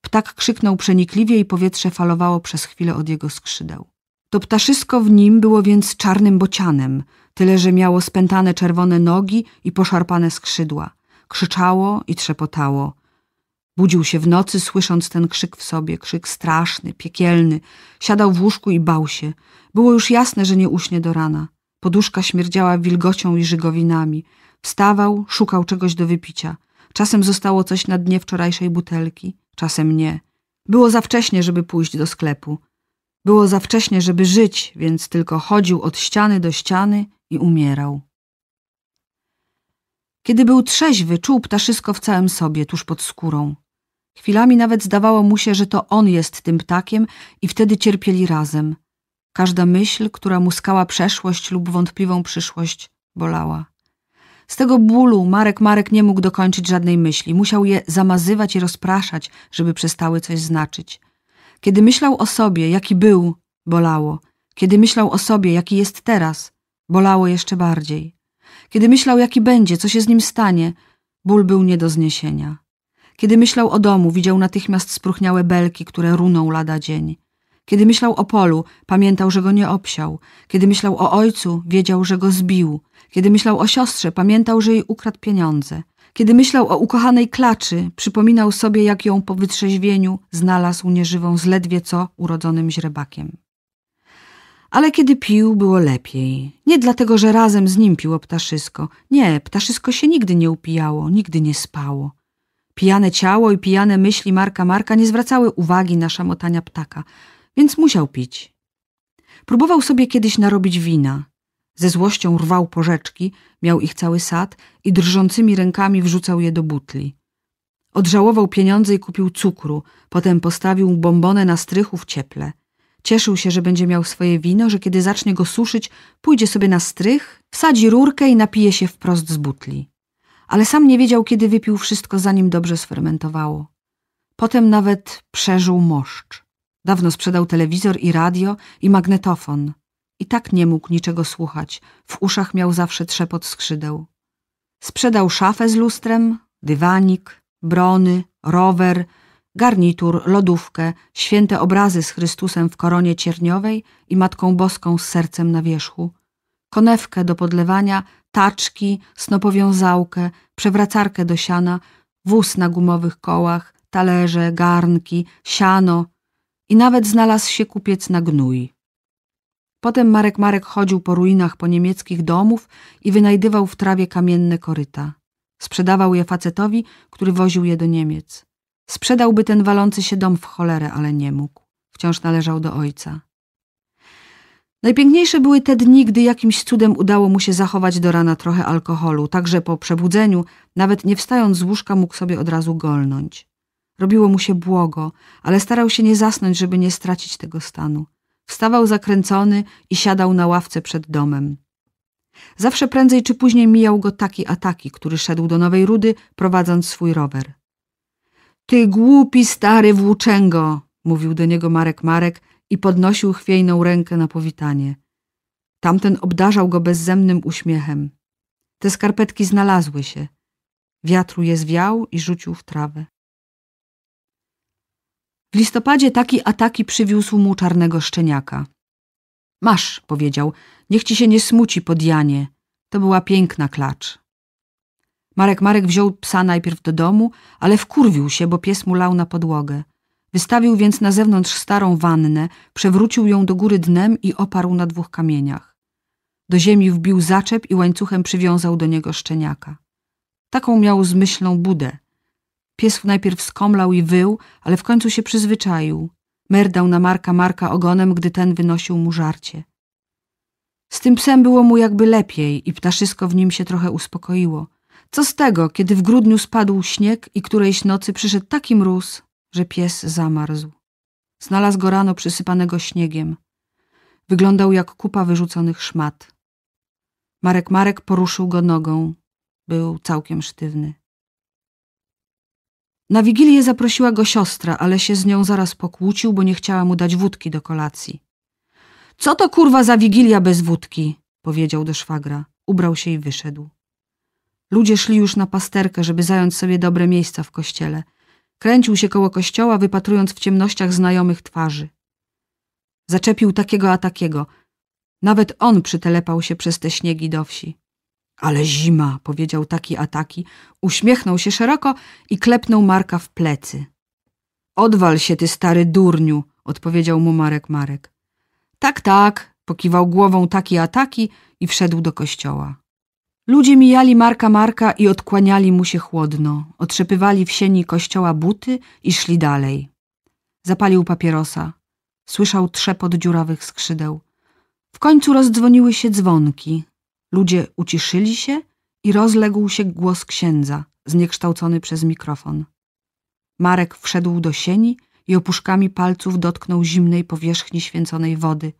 [SPEAKER 2] Ptak krzyknął przenikliwie i powietrze falowało przez chwilę od jego skrzydeł. To ptaszysko w nim było więc czarnym bocianem, tyle że miało spętane czerwone nogi i poszarpane skrzydła. Krzyczało i trzepotało. Budził się w nocy, słysząc ten krzyk w sobie, krzyk straszny, piekielny. Siadał w łóżku i bał się. Było już jasne, że nie uśnie do rana. Poduszka śmierdziała wilgocią i żygowinami. Wstawał, szukał czegoś do wypicia. Czasem zostało coś na dnie wczorajszej butelki, czasem nie. Było za wcześnie, żeby pójść do sklepu. Było za wcześnie, żeby żyć, więc tylko chodził od ściany do ściany i umierał. Kiedy był trzeźwy, czuł ptaszysko w całym sobie, tuż pod skórą. Chwilami nawet zdawało mu się, że to on jest tym ptakiem i wtedy cierpieli razem. Każda myśl, która muskała przeszłość lub wątpliwą przyszłość, bolała. Z tego bólu Marek Marek nie mógł dokończyć żadnej myśli. Musiał je zamazywać i rozpraszać, żeby przestały coś znaczyć. Kiedy myślał o sobie, jaki był, bolało. Kiedy myślał o sobie, jaki jest teraz, bolało jeszcze bardziej. Kiedy myślał, jaki będzie, co się z nim stanie, ból był nie do zniesienia. Kiedy myślał o domu, widział natychmiast spróchniałe belki, które runą lada dzień. Kiedy myślał o polu, pamiętał, że go nie obsiał. Kiedy myślał o ojcu, wiedział, że go zbił. Kiedy myślał o siostrze, pamiętał, że jej ukradł pieniądze. Kiedy myślał o ukochanej klaczy, przypominał sobie, jak ją po wytrzeźwieniu znalazł nieżywą z ledwie co urodzonym źrebakiem ale kiedy pił, było lepiej. Nie dlatego, że razem z nim piło ptaszysko. Nie, ptaszysko się nigdy nie upijało, nigdy nie spało. Pijane ciało i pijane myśli Marka Marka nie zwracały uwagi na szamotania ptaka, więc musiał pić. Próbował sobie kiedyś narobić wina. Ze złością rwał porzeczki, miał ich cały sad i drżącymi rękami wrzucał je do butli. Odżałował pieniądze i kupił cukru, potem postawił bombonę na strychu w cieple. Cieszył się, że będzie miał swoje wino, że kiedy zacznie go suszyć, pójdzie sobie na strych, wsadzi rurkę i napije się wprost z butli. Ale sam nie wiedział, kiedy wypił wszystko, zanim dobrze sfermentowało. Potem nawet przeżył moszcz. Dawno sprzedał telewizor i radio i magnetofon. I tak nie mógł niczego słuchać. W uszach miał zawsze trzepot skrzydeł. Sprzedał szafę z lustrem, dywanik, brony, rower – garnitur, lodówkę, święte obrazy z Chrystusem w koronie cierniowej i Matką Boską z sercem na wierzchu, konewkę do podlewania, taczki, snopowiązałkę, przewracarkę do siana, wóz na gumowych kołach, talerze, garnki, siano i nawet znalazł się kupiec na gnój. Potem Marek Marek chodził po ruinach po niemieckich domów i wynajdywał w trawie kamienne koryta. Sprzedawał je facetowi, który woził je do Niemiec. Sprzedałby ten walący się dom w cholerę, ale nie mógł. Wciąż należał do ojca. Najpiękniejsze były te dni, gdy jakimś cudem udało mu się zachować do rana trochę alkoholu, także po przebudzeniu, nawet nie wstając z łóżka, mógł sobie od razu golnąć. Robiło mu się błogo, ale starał się nie zasnąć, żeby nie stracić tego stanu. Wstawał zakręcony i siadał na ławce przed domem. Zawsze prędzej czy później mijał go taki ataki, który szedł do Nowej Rudy, prowadząc swój rower. Ty głupi stary włóczęgo, mówił do niego Marek Marek i podnosił chwiejną rękę na powitanie. Tamten obdarzał go bezzemnym uśmiechem. Te skarpetki znalazły się. Wiatru je zwiał i rzucił w trawę. W listopadzie taki ataki przywiózł mu czarnego szczeniaka. Masz, powiedział, niech ci się nie smuci po To była piękna klacz. Marek Marek wziął psa najpierw do domu, ale wkurwił się, bo pies mu lał na podłogę. Wystawił więc na zewnątrz starą wannę, przewrócił ją do góry dnem i oparł na dwóch kamieniach. Do ziemi wbił zaczep i łańcuchem przywiązał do niego szczeniaka. Taką miał zmyślną budę. Pies najpierw skomlał i wył, ale w końcu się przyzwyczaił. Merdał na Marka Marka ogonem, gdy ten wynosił mu żarcie. Z tym psem było mu jakby lepiej i ptaszysko w nim się trochę uspokoiło. Co z tego, kiedy w grudniu spadł śnieg i którejś nocy przyszedł taki mróz, że pies zamarzł. Znalazł go rano przysypanego śniegiem. Wyglądał jak kupa wyrzuconych szmat. Marek Marek poruszył go nogą. Był całkiem sztywny. Na wigilię zaprosiła go siostra, ale się z nią zaraz pokłócił, bo nie chciała mu dać wódki do kolacji. Co to kurwa za wigilia bez wódki? powiedział do szwagra. Ubrał się i wyszedł. Ludzie szli już na pasterkę, żeby zająć sobie dobre miejsca w kościele. Kręcił się koło kościoła, wypatrując w ciemnościach znajomych twarzy. Zaczepił takiego a takiego. Nawet on przytelepał się przez te śniegi do wsi. Ale zima, powiedział taki a taki. Uśmiechnął się szeroko i klepnął Marka w plecy. Odwal się, ty stary durniu, odpowiedział mu Marek Marek. Tak, tak, pokiwał głową taki a taki i wszedł do kościoła. Ludzie mijali Marka Marka i odkłaniali mu się chłodno. Otrzepywali w sieni kościoła buty i szli dalej. Zapalił papierosa. Słyszał trzepot dziurawych skrzydeł. W końcu rozdzwoniły się dzwonki. Ludzie uciszyli się i rozległ się głos księdza, zniekształcony przez mikrofon. Marek wszedł do sieni i opuszkami palców dotknął zimnej powierzchni święconej wody,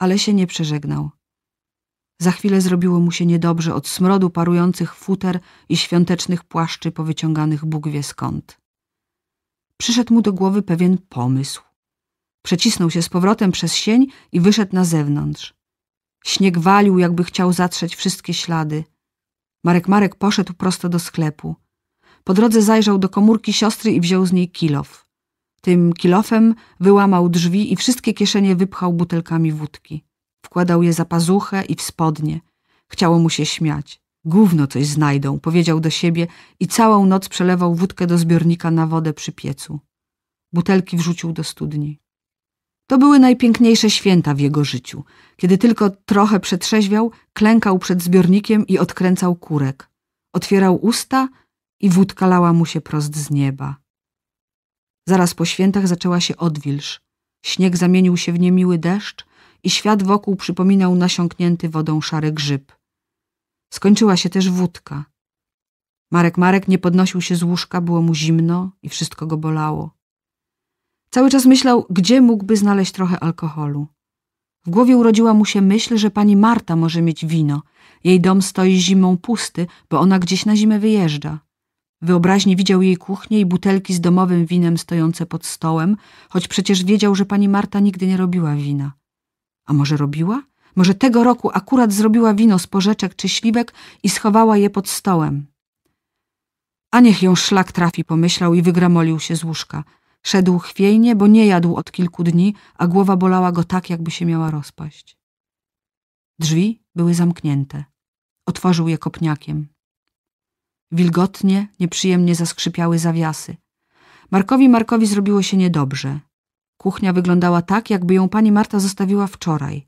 [SPEAKER 2] ale się nie przeżegnał. Za chwilę zrobiło mu się niedobrze od smrodu parujących futer i świątecznych płaszczy powyciąganych Bóg wie skąd. Przyszedł mu do głowy pewien pomysł. Przecisnął się z powrotem przez sień i wyszedł na zewnątrz. Śnieg walił, jakby chciał zatrzeć wszystkie ślady. Marek Marek poszedł prosto do sklepu. Po drodze zajrzał do komórki siostry i wziął z niej kilof. Tym kilofem wyłamał drzwi i wszystkie kieszenie wypchał butelkami wódki. Wkładał je za pazuchę i w spodnie. Chciało mu się śmiać. Gówno coś znajdą, powiedział do siebie i całą noc przelewał wódkę do zbiornika na wodę przy piecu. Butelki wrzucił do studni. To były najpiękniejsze święta w jego życiu. Kiedy tylko trochę przetrzeźwiał, klękał przed zbiornikiem i odkręcał kurek. Otwierał usta i wódka lała mu się prost z nieba. Zaraz po świętach zaczęła się odwilż. Śnieg zamienił się w niemiły deszcz, i świat wokół przypominał nasiąknięty wodą szary grzyb. Skończyła się też wódka. Marek Marek nie podnosił się z łóżka, było mu zimno i wszystko go bolało. Cały czas myślał, gdzie mógłby znaleźć trochę alkoholu. W głowie urodziła mu się myśl, że pani Marta może mieć wino. Jej dom stoi zimą pusty, bo ona gdzieś na zimę wyjeżdża. Wyobraźnie widział jej kuchnię i butelki z domowym winem stojące pod stołem, choć przecież wiedział, że pani Marta nigdy nie robiła wina. A może robiła? Może tego roku akurat zrobiła wino z porzeczek czy śliwek i schowała je pod stołem. A niech ją szlak trafi, pomyślał i wygramolił się z łóżka. Szedł chwiejnie, bo nie jadł od kilku dni, a głowa bolała go tak, jakby się miała rozpaść. Drzwi były zamknięte. Otworzył je kopniakiem. Wilgotnie, nieprzyjemnie zaskrzypiały zawiasy. Markowi Markowi zrobiło się niedobrze. Kuchnia wyglądała tak, jakby ją pani Marta zostawiła wczoraj.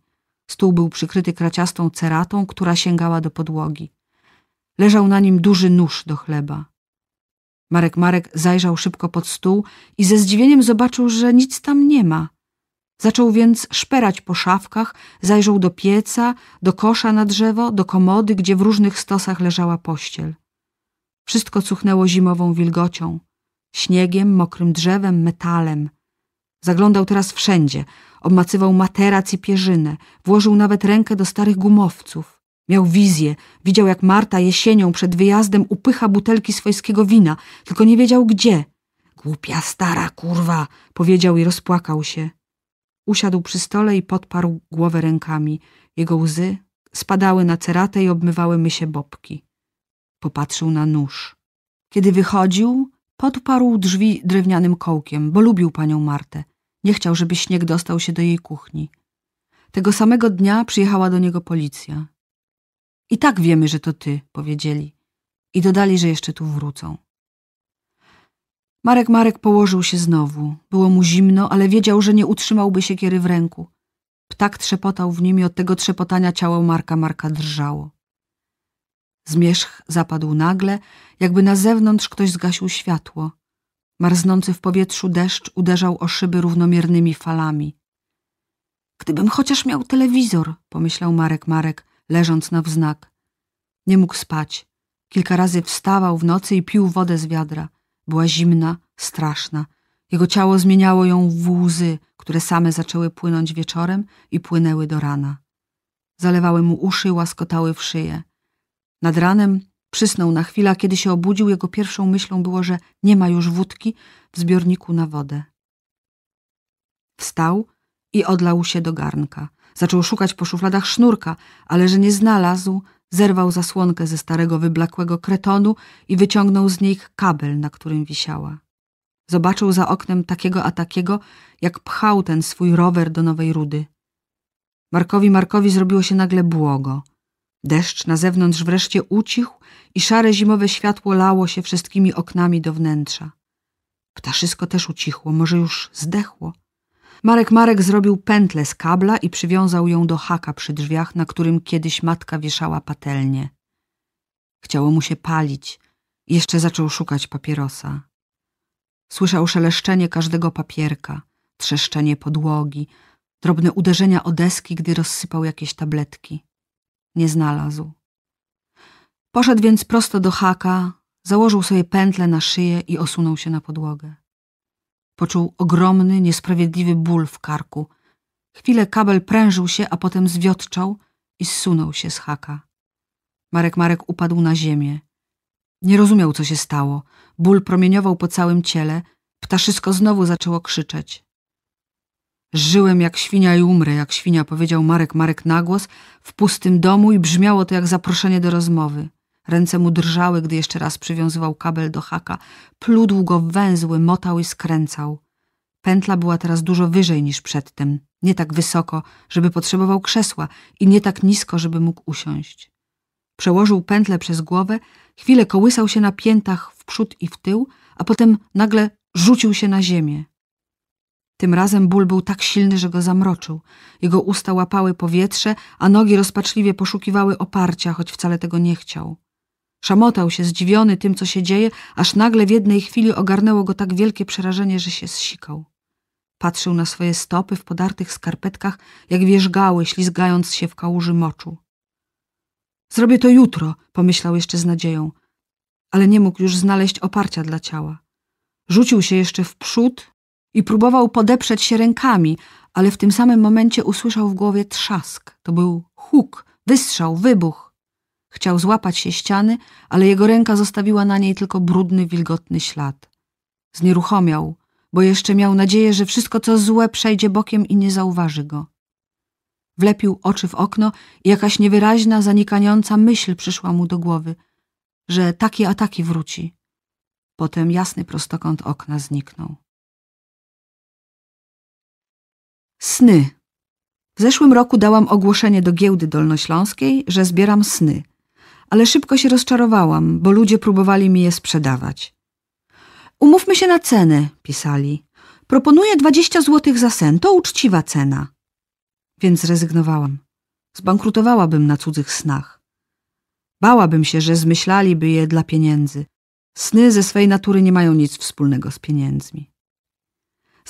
[SPEAKER 2] Stół był przykryty kraciastą ceratą, która sięgała do podłogi. Leżał na nim duży nóż do chleba. Marek Marek zajrzał szybko pod stół i ze zdziwieniem zobaczył, że nic tam nie ma. Zaczął więc szperać po szafkach, zajrzał do pieca, do kosza na drzewo, do komody, gdzie w różnych stosach leżała pościel. Wszystko cuchnęło zimową wilgocią, śniegiem, mokrym drzewem, metalem – Zaglądał teraz wszędzie, obmacywał materac i pierzynę, włożył nawet rękę do starych gumowców. Miał wizję, widział jak Marta jesienią przed wyjazdem upycha butelki swojskiego wina, tylko nie wiedział gdzie. Głupia stara kurwa, powiedział i rozpłakał się. Usiadł przy stole i podparł głowę rękami. Jego łzy spadały na ceratę i obmywały my się bobki. Popatrzył na nóż. Kiedy wychodził, podparł drzwi drewnianym kołkiem, bo lubił panią Martę. Nie chciał, żeby śnieg dostał się do jej kuchni. Tego samego dnia przyjechała do niego policja. I tak wiemy, że to ty, powiedzieli. I dodali, że jeszcze tu wrócą. Marek Marek położył się znowu. Było mu zimno, ale wiedział, że nie utrzymałby się kiery w ręku. Ptak trzepotał w nim i od tego trzepotania ciało Marka Marka drżało. Zmierzch zapadł nagle, jakby na zewnątrz ktoś zgasił światło. Marznący w powietrzu deszcz uderzał o szyby równomiernymi falami. Gdybym chociaż miał telewizor, pomyślał Marek Marek, leżąc na wznak. Nie mógł spać. Kilka razy wstawał w nocy i pił wodę z wiadra. Była zimna, straszna. Jego ciało zmieniało ją w łzy, które same zaczęły płynąć wieczorem i płynęły do rana. Zalewały mu uszy, łaskotały w szyję. Nad ranem Przysnął na chwilę, a kiedy się obudził, jego pierwszą myślą było, że nie ma już wódki w zbiorniku na wodę. Wstał i odlał się do garnka. Zaczął szukać po szufladach sznurka, ale że nie znalazł, zerwał zasłonkę ze starego wyblakłego kretonu i wyciągnął z niej kabel, na którym wisiała. Zobaczył za oknem takiego a takiego, jak pchał ten swój rower do Nowej Rudy. Markowi Markowi zrobiło się nagle błogo. Deszcz na zewnątrz wreszcie ucichł i szare zimowe światło lało się wszystkimi oknami do wnętrza. Ptaszysko też ucichło, może już zdechło. Marek Marek zrobił pętlę z kabla i przywiązał ją do haka przy drzwiach, na którym kiedyś matka wieszała patelnię. Chciało mu się palić. Jeszcze zaczął szukać papierosa. Słyszał szeleszczenie każdego papierka, trzeszczenie podłogi, drobne uderzenia o deski, gdy rozsypał jakieś tabletki nie znalazł. Poszedł więc prosto do haka, założył sobie pętle na szyję i osunął się na podłogę. Poczuł ogromny, niesprawiedliwy ból w karku. Chwilę kabel prężył się, a potem zwiotczał i zsunął się z haka. Marek Marek upadł na ziemię. Nie rozumiał, co się stało. Ból promieniował po całym ciele. Ptaszysko znowu zaczęło krzyczeć. Żyłem jak świnia i umrę, jak świnia, powiedział Marek Marek nagłos w pustym domu i brzmiało to jak zaproszenie do rozmowy. Ręce mu drżały, gdy jeszcze raz przywiązywał kabel do haka. Pludł go w węzły, motał i skręcał. Pętla była teraz dużo wyżej niż przedtem. Nie tak wysoko, żeby potrzebował krzesła i nie tak nisko, żeby mógł usiąść. Przełożył pętlę przez głowę, chwilę kołysał się na piętach w przód i w tył, a potem nagle rzucił się na ziemię. Tym razem ból był tak silny, że go zamroczył. Jego usta łapały powietrze, a nogi rozpaczliwie poszukiwały oparcia, choć wcale tego nie chciał. Szamotał się, zdziwiony tym, co się dzieje, aż nagle w jednej chwili ogarnęło go tak wielkie przerażenie, że się zsikał. Patrzył na swoje stopy w podartych skarpetkach, jak wierzgały, ślizgając się w kałuży moczu. Zrobię to jutro, pomyślał jeszcze z nadzieją, ale nie mógł już znaleźć oparcia dla ciała. Rzucił się jeszcze w przód, i próbował podeprzeć się rękami, ale w tym samym momencie usłyszał w głowie trzask. To był huk, wystrzał, wybuch. Chciał złapać się ściany, ale jego ręka zostawiła na niej tylko brudny, wilgotny ślad. Znieruchomiał, bo jeszcze miał nadzieję, że wszystko co złe przejdzie bokiem i nie zauważy go. Wlepił oczy w okno i jakaś niewyraźna, zanikająca myśl
[SPEAKER 1] przyszła mu do głowy, że taki a taki wróci. Potem jasny prostokąt okna zniknął. Sny. W zeszłym roku dałam ogłoszenie do giełdy dolnośląskiej, że zbieram sny,
[SPEAKER 2] ale szybko się rozczarowałam, bo ludzie próbowali mi je sprzedawać. Umówmy się na cenę, pisali. Proponuję 20 złotych za sen, to uczciwa cena. Więc zrezygnowałam. Zbankrutowałabym na cudzych snach. Bałabym się, że zmyślaliby je dla pieniędzy. Sny ze swej natury nie mają nic wspólnego z pieniędzmi.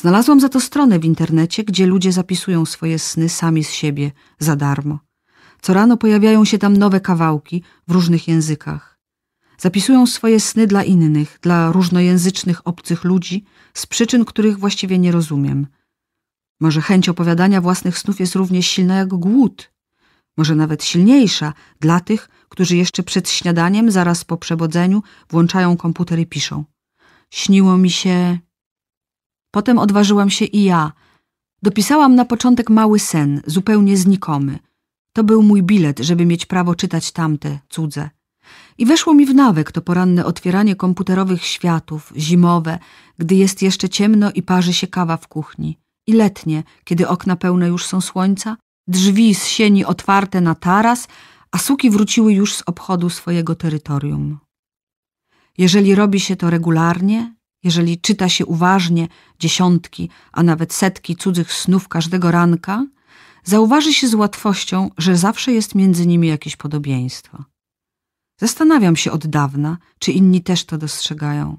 [SPEAKER 2] Znalazłam za to stronę w internecie, gdzie ludzie zapisują swoje sny sami z siebie, za darmo. Co rano pojawiają się tam nowe kawałki w różnych językach. Zapisują swoje sny dla innych, dla różnojęzycznych, obcych ludzi, z przyczyn, których właściwie nie rozumiem. Może chęć opowiadania własnych snów jest równie silna jak głód, może nawet silniejsza dla tych, którzy jeszcze przed śniadaniem, zaraz po przebudzeniu, włączają komputer i piszą. Śniło mi się Potem odważyłam się i ja. Dopisałam na początek mały sen, zupełnie znikomy. To był mój bilet, żeby mieć prawo czytać tamte, cudze. I weszło mi w nawyk to poranne otwieranie komputerowych światów, zimowe, gdy jest jeszcze ciemno i parzy się kawa w kuchni, i letnie, kiedy okna pełne już są słońca, drzwi z sieni otwarte na taras, a suki wróciły już z obchodu swojego terytorium. Jeżeli robi się to regularnie, jeżeli czyta się uważnie dziesiątki, a nawet setki cudzych snów każdego ranka, zauważy się z łatwością, że zawsze jest między nimi jakieś podobieństwo. Zastanawiam się od dawna, czy inni też to dostrzegają.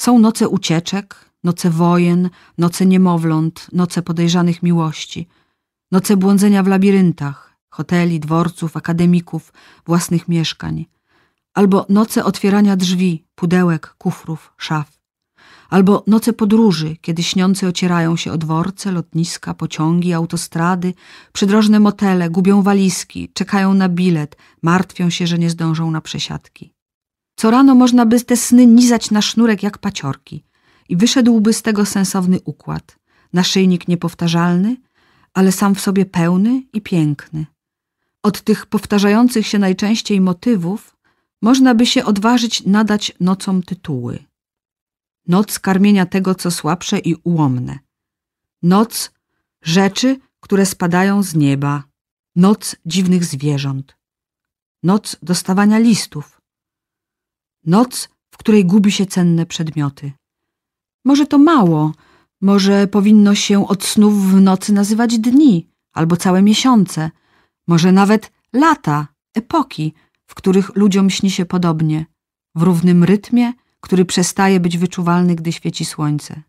[SPEAKER 2] Są noce ucieczek, noce wojen, noce niemowląt, noce podejrzanych miłości, noce błądzenia w labiryntach, hoteli, dworców, akademików, własnych mieszkań – albo noce otwierania drzwi, pudełek, kufrów, szaf, albo noce podróży, kiedy śniące ocierają się o dworce, lotniska, pociągi, autostrady, przydrożne motele, gubią walizki, czekają na bilet, martwią się, że nie zdążą na przesiadki. Co rano można by te sny nizać na sznurek jak paciorki i wyszedłby z tego sensowny układ, naszyjnik niepowtarzalny, ale sam w sobie pełny i piękny. Od tych powtarzających się najczęściej motywów można by się odważyć nadać nocom tytuły. Noc karmienia tego, co słabsze i ułomne. Noc rzeczy, które spadają z nieba. Noc dziwnych zwierząt. Noc dostawania listów. Noc, w której gubi się cenne przedmioty. Może to mało, może powinno się od snów w nocy nazywać dni albo całe miesiące, może nawet lata, epoki, w których ludziom śni się podobnie, w równym rytmie, który przestaje być wyczuwalny, gdy świeci słońce.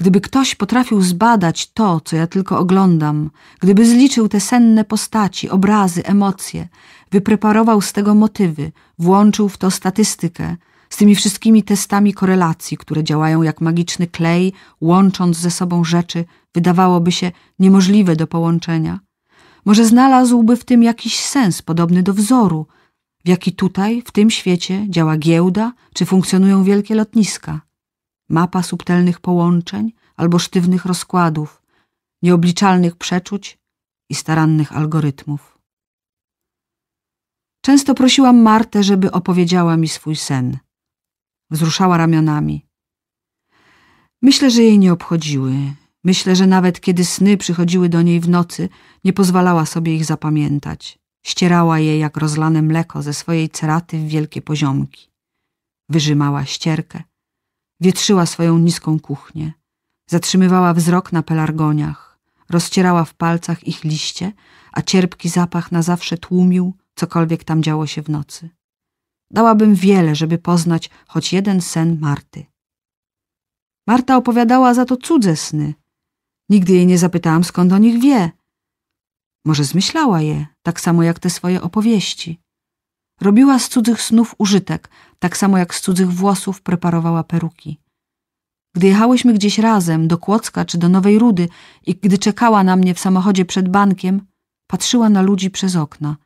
[SPEAKER 2] Gdyby ktoś potrafił zbadać to, co ja tylko oglądam, gdyby zliczył te senne postaci, obrazy, emocje, wypreparował z tego motywy, włączył w to statystykę, z tymi wszystkimi testami korelacji, które działają jak magiczny klej, łącząc ze sobą rzeczy, wydawałoby się niemożliwe do połączenia, może znalazłby w tym jakiś sens podobny do wzoru, w jaki tutaj, w tym świecie działa giełda czy funkcjonują wielkie lotniska. Mapa subtelnych połączeń albo sztywnych rozkładów, nieobliczalnych przeczuć i starannych algorytmów. Często prosiłam Martę, żeby opowiedziała mi swój sen. Wzruszała ramionami. Myślę, że jej nie obchodziły Myślę, że nawet kiedy sny przychodziły do niej w nocy, nie pozwalała sobie ich zapamiętać. Ścierała je jak rozlane mleko ze swojej ceraty w wielkie poziomki. Wyrzymała ścierkę. Wietrzyła swoją niską kuchnię. Zatrzymywała wzrok na pelargoniach. Rozcierała w palcach ich liście, a cierpki zapach na zawsze tłumił, cokolwiek tam działo się w nocy. Dałabym wiele, żeby poznać choć jeden sen Marty. Marta opowiadała za to cudze sny, Nigdy jej nie zapytałam, skąd o nich wie. Może zmyślała je, tak samo jak te swoje opowieści. Robiła z cudzych snów użytek, tak samo jak z cudzych włosów preparowała peruki. Gdy jechałyśmy gdzieś razem, do Kłodzka czy do Nowej Rudy i gdy czekała na mnie w samochodzie przed bankiem, patrzyła na ludzi przez okna.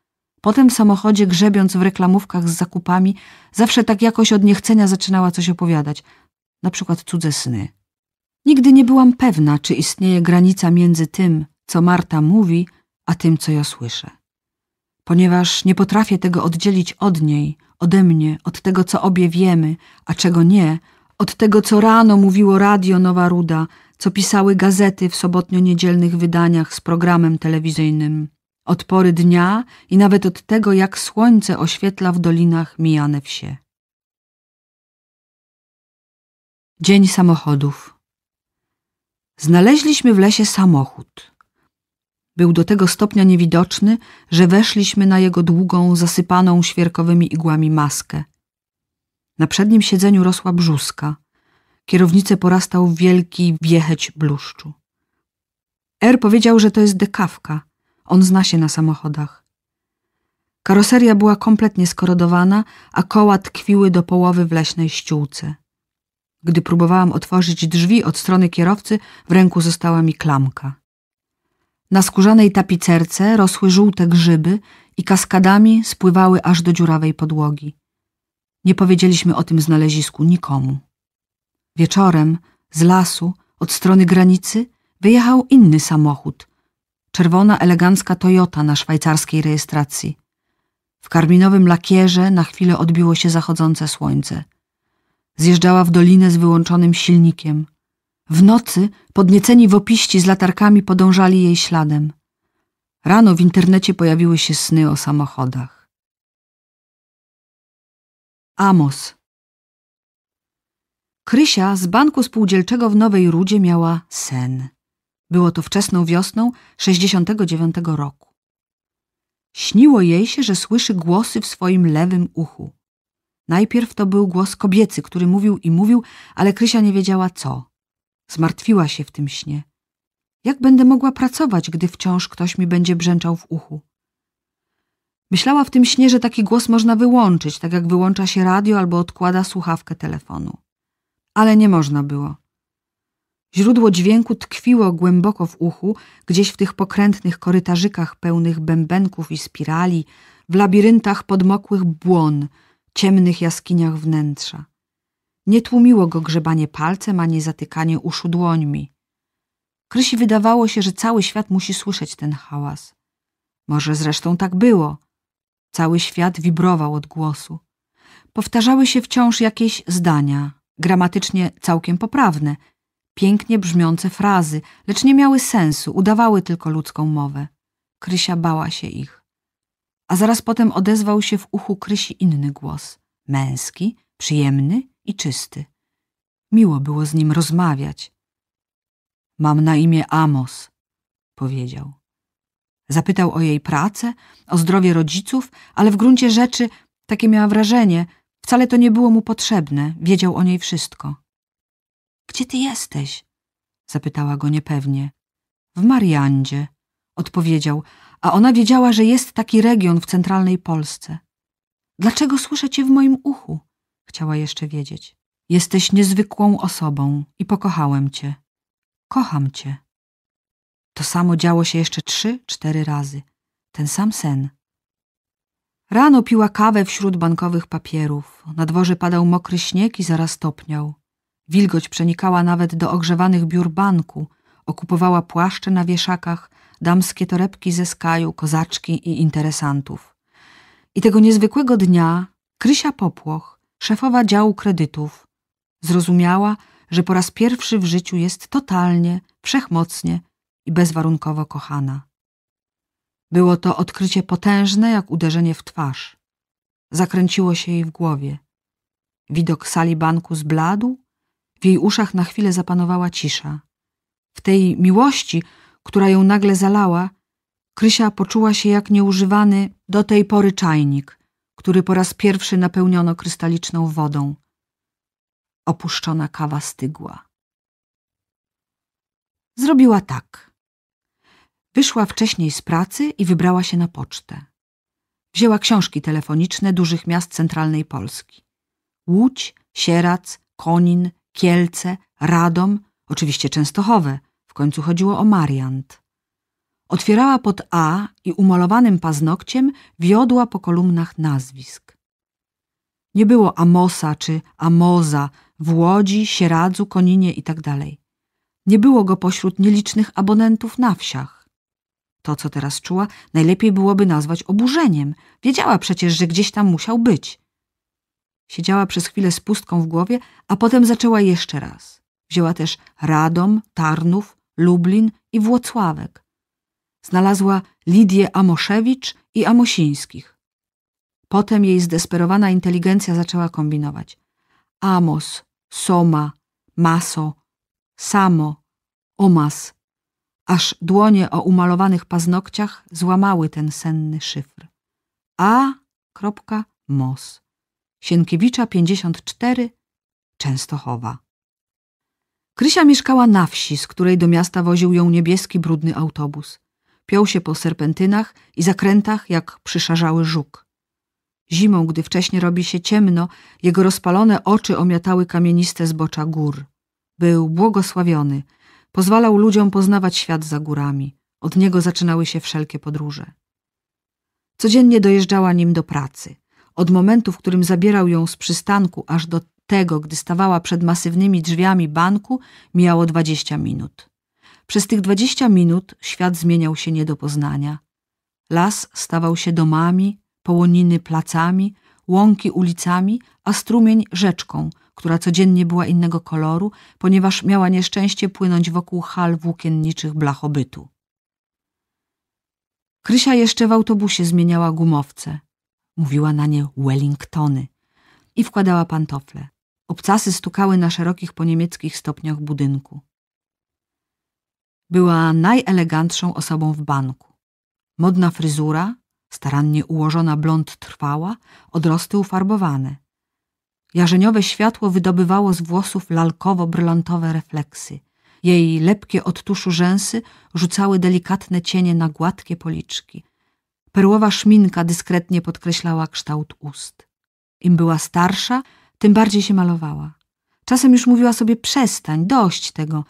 [SPEAKER 2] Potem w samochodzie, grzebiąc w reklamówkach z zakupami, zawsze tak jakoś od niechcenia zaczynała coś opowiadać, na przykład cudze sny. Nigdy nie byłam pewna, czy istnieje granica między tym, co Marta mówi, a tym, co ja słyszę. Ponieważ nie potrafię tego oddzielić od niej, ode mnie, od tego, co obie wiemy, a czego nie, od tego, co rano mówiło radio Nowa Ruda, co pisały gazety w sobotnio-niedzielnych wydaniach z programem telewizyjnym, od pory dnia i nawet od tego,
[SPEAKER 1] jak słońce oświetla w dolinach mijane wsie. Dzień samochodów. Znaleźliśmy w lesie
[SPEAKER 2] samochód. Był do tego stopnia niewidoczny, że weszliśmy na jego długą, zasypaną świerkowymi igłami maskę. Na przednim siedzeniu rosła brzuska. Kierownicę porastał wielki wiecheć bluszczu. R er powiedział, że to jest dekawka. On zna się na samochodach. Karoseria była kompletnie skorodowana, a koła tkwiły do połowy w leśnej ściółce. Gdy próbowałam otworzyć drzwi od strony kierowcy, w ręku została mi klamka. Na skórzanej tapicerce rosły żółte grzyby i kaskadami spływały aż do dziurawej podłogi. Nie powiedzieliśmy o tym znalezisku nikomu. Wieczorem z lasu od strony granicy wyjechał inny samochód. Czerwona, elegancka Toyota na szwajcarskiej rejestracji. W karminowym lakierze na chwilę odbiło się zachodzące słońce – Zjeżdżała w dolinę z wyłączonym silnikiem. W nocy podnieceni wopiści z latarkami
[SPEAKER 1] podążali jej śladem. Rano w internecie pojawiły się sny o samochodach. Amos. Krysia z banku spółdzielczego w Nowej Rudzie miała sen. Było to
[SPEAKER 2] wczesną wiosną 69 roku. Śniło jej się, że słyszy głosy w swoim lewym uchu. Najpierw to był głos kobiecy, który mówił i mówił, ale Krysia nie wiedziała co. Zmartwiła się w tym śnie. Jak będę mogła pracować, gdy wciąż ktoś mi będzie brzęczał w uchu? Myślała w tym śnie, że taki głos można wyłączyć, tak jak wyłącza się radio albo odkłada słuchawkę telefonu. Ale nie można było. Źródło dźwięku tkwiło głęboko w uchu, gdzieś w tych pokrętnych korytarzykach pełnych bębenków i spirali, w labiryntach podmokłych błon – ciemnych jaskiniach wnętrza. Nie tłumiło go grzebanie palcem ani zatykanie uszu dłońmi. Krysi wydawało się, że cały świat musi słyszeć ten hałas. Może zresztą tak było. Cały świat wibrował od głosu. Powtarzały się wciąż jakieś zdania, gramatycznie całkiem poprawne, pięknie brzmiące frazy, lecz nie miały sensu, udawały tylko ludzką mowę. Krysia bała się ich a zaraz potem odezwał się w uchu Krysi inny głos, męski, przyjemny i czysty. Miło było z nim rozmawiać. Mam na imię Amos, powiedział. Zapytał o jej pracę, o zdrowie rodziców, ale w gruncie rzeczy, takie miała wrażenie, wcale to nie było mu potrzebne, wiedział o niej wszystko. Gdzie ty jesteś? zapytała go niepewnie. W Mariandzie, odpowiedział, a ona wiedziała, że jest taki region w centralnej Polsce. Dlaczego słyszę cię w moim uchu? Chciała jeszcze wiedzieć. Jesteś niezwykłą osobą i pokochałem cię. Kocham cię. To samo działo się jeszcze trzy, cztery razy. Ten sam sen. Rano piła kawę wśród bankowych papierów. Na dworze padał mokry śnieg i zaraz topniał. Wilgoć przenikała nawet do ogrzewanych biur banku, okupowała płaszcze na wieszakach, damskie torebki ze skaju, kozaczki i interesantów. I tego niezwykłego dnia Krysia Popłoch, szefowa działu kredytów, zrozumiała, że po raz pierwszy w życiu jest totalnie, wszechmocnie i bezwarunkowo kochana. Było to odkrycie potężne jak uderzenie w twarz. Zakręciło się jej w głowie. Widok sali banku zbladł, w jej uszach na chwilę zapanowała cisza. W tej miłości która ją nagle zalała, Krysia poczuła się jak nieużywany do tej pory czajnik, który po raz pierwszy napełniono krystaliczną wodą. Opuszczona kawa stygła. Zrobiła tak. Wyszła wcześniej z pracy i wybrała się na pocztę. Wzięła książki telefoniczne dużych miast centralnej Polski. Łódź, Sierac, Konin, Kielce, Radom, oczywiście Częstochowe – w końcu chodziło o Mariant. Otwierała pod A i umalowanym paznokciem wiodła po kolumnach nazwisk. Nie było Amosa czy Amoza w Łodzi, Sieradzu, Koninie itd. Tak Nie było go pośród nielicznych abonentów na wsiach. To, co teraz czuła, najlepiej byłoby nazwać oburzeniem. Wiedziała przecież, że gdzieś tam musiał być. Siedziała przez chwilę z pustką w głowie, a potem zaczęła jeszcze raz. Wzięła też Radom, Tarnów, Lublin i Włocławek. Znalazła Lidię Amoszewicz i Amosińskich. Potem jej zdesperowana inteligencja zaczęła kombinować. Amos, Soma, Maso, Samo, Omas. Aż dłonie o umalowanych paznokciach złamały ten senny szyfr. A. Mos. Sienkiewicza 54, Częstochowa. Krysia mieszkała na wsi, z której do miasta woził ją niebieski, brudny autobus. Piął się po serpentynach i zakrętach, jak przyszarzały żuk. Zimą, gdy wcześnie robi się ciemno, jego rozpalone oczy omiatały kamieniste zbocza gór. Był błogosławiony, pozwalał ludziom poznawać świat za górami. Od niego zaczynały się wszelkie podróże. Codziennie dojeżdżała nim do pracy. Od momentu, w którym zabierał ją z przystanku aż do tego, gdy stawała przed masywnymi drzwiami banku, mijało dwadzieścia minut. Przez tych dwadzieścia minut świat zmieniał się nie do poznania. Las stawał się domami, połoniny placami, łąki ulicami, a strumień rzeczką, która codziennie była innego koloru, ponieważ miała nieszczęście płynąć wokół hal włókienniczych blachobytu. Krysia jeszcze w autobusie zmieniała gumowce. Mówiła na nie Wellingtony i wkładała pantofle. Obcasy stukały na szerokich po niemieckich stopniach budynku. Była najelegantszą osobą w banku. Modna fryzura, starannie ułożona blond trwała, odrosty ufarbowane. Jarzeniowe światło wydobywało z włosów lalkowo-brylantowe refleksy. Jej lepkie od tuszu rzęsy rzucały delikatne cienie na gładkie policzki. Perłowa szminka dyskretnie podkreślała kształt ust. Im była starsza, tym bardziej się malowała. Czasem już mówiła sobie przestań, dość tego,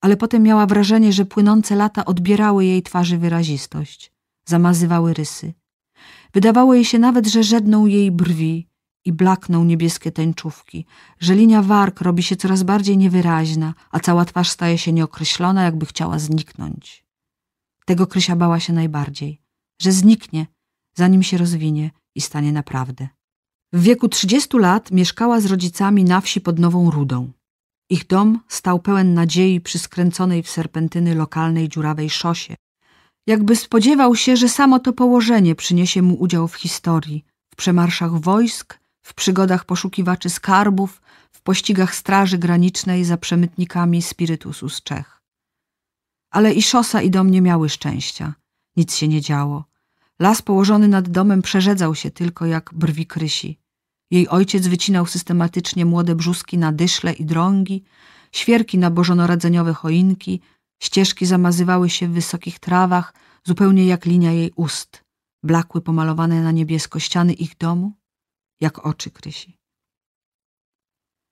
[SPEAKER 2] ale potem miała wrażenie, że płynące lata odbierały jej twarzy wyrazistość, zamazywały rysy. Wydawało jej się nawet, że żedną jej brwi i blakną niebieskie tęczówki, że linia warg robi się coraz bardziej niewyraźna, a cała twarz staje się nieokreślona, jakby chciała zniknąć. Tego Krysia bała się najbardziej, że zniknie, zanim się rozwinie i stanie naprawdę. W wieku 30 lat mieszkała z rodzicami na wsi pod Nową Rudą. Ich dom stał pełen nadziei przy skręconej w serpentyny lokalnej dziurawej szosie. Jakby spodziewał się, że samo to położenie przyniesie mu udział w historii, w przemarszach wojsk, w przygodach poszukiwaczy skarbów, w pościgach straży granicznej za przemytnikami spirytusu z Czech. Ale i szosa i dom nie miały szczęścia. Nic się nie działo. Las położony nad domem przerzedzał się tylko jak brwi krysi. Jej ojciec wycinał systematycznie młode brzuski na dyszle i drągi, świerki na bożonoradzeniowe choinki, ścieżki zamazywały się w wysokich trawach, zupełnie jak linia jej ust. Blakły pomalowane na niebiesko ściany ich domu, jak oczy Krysi.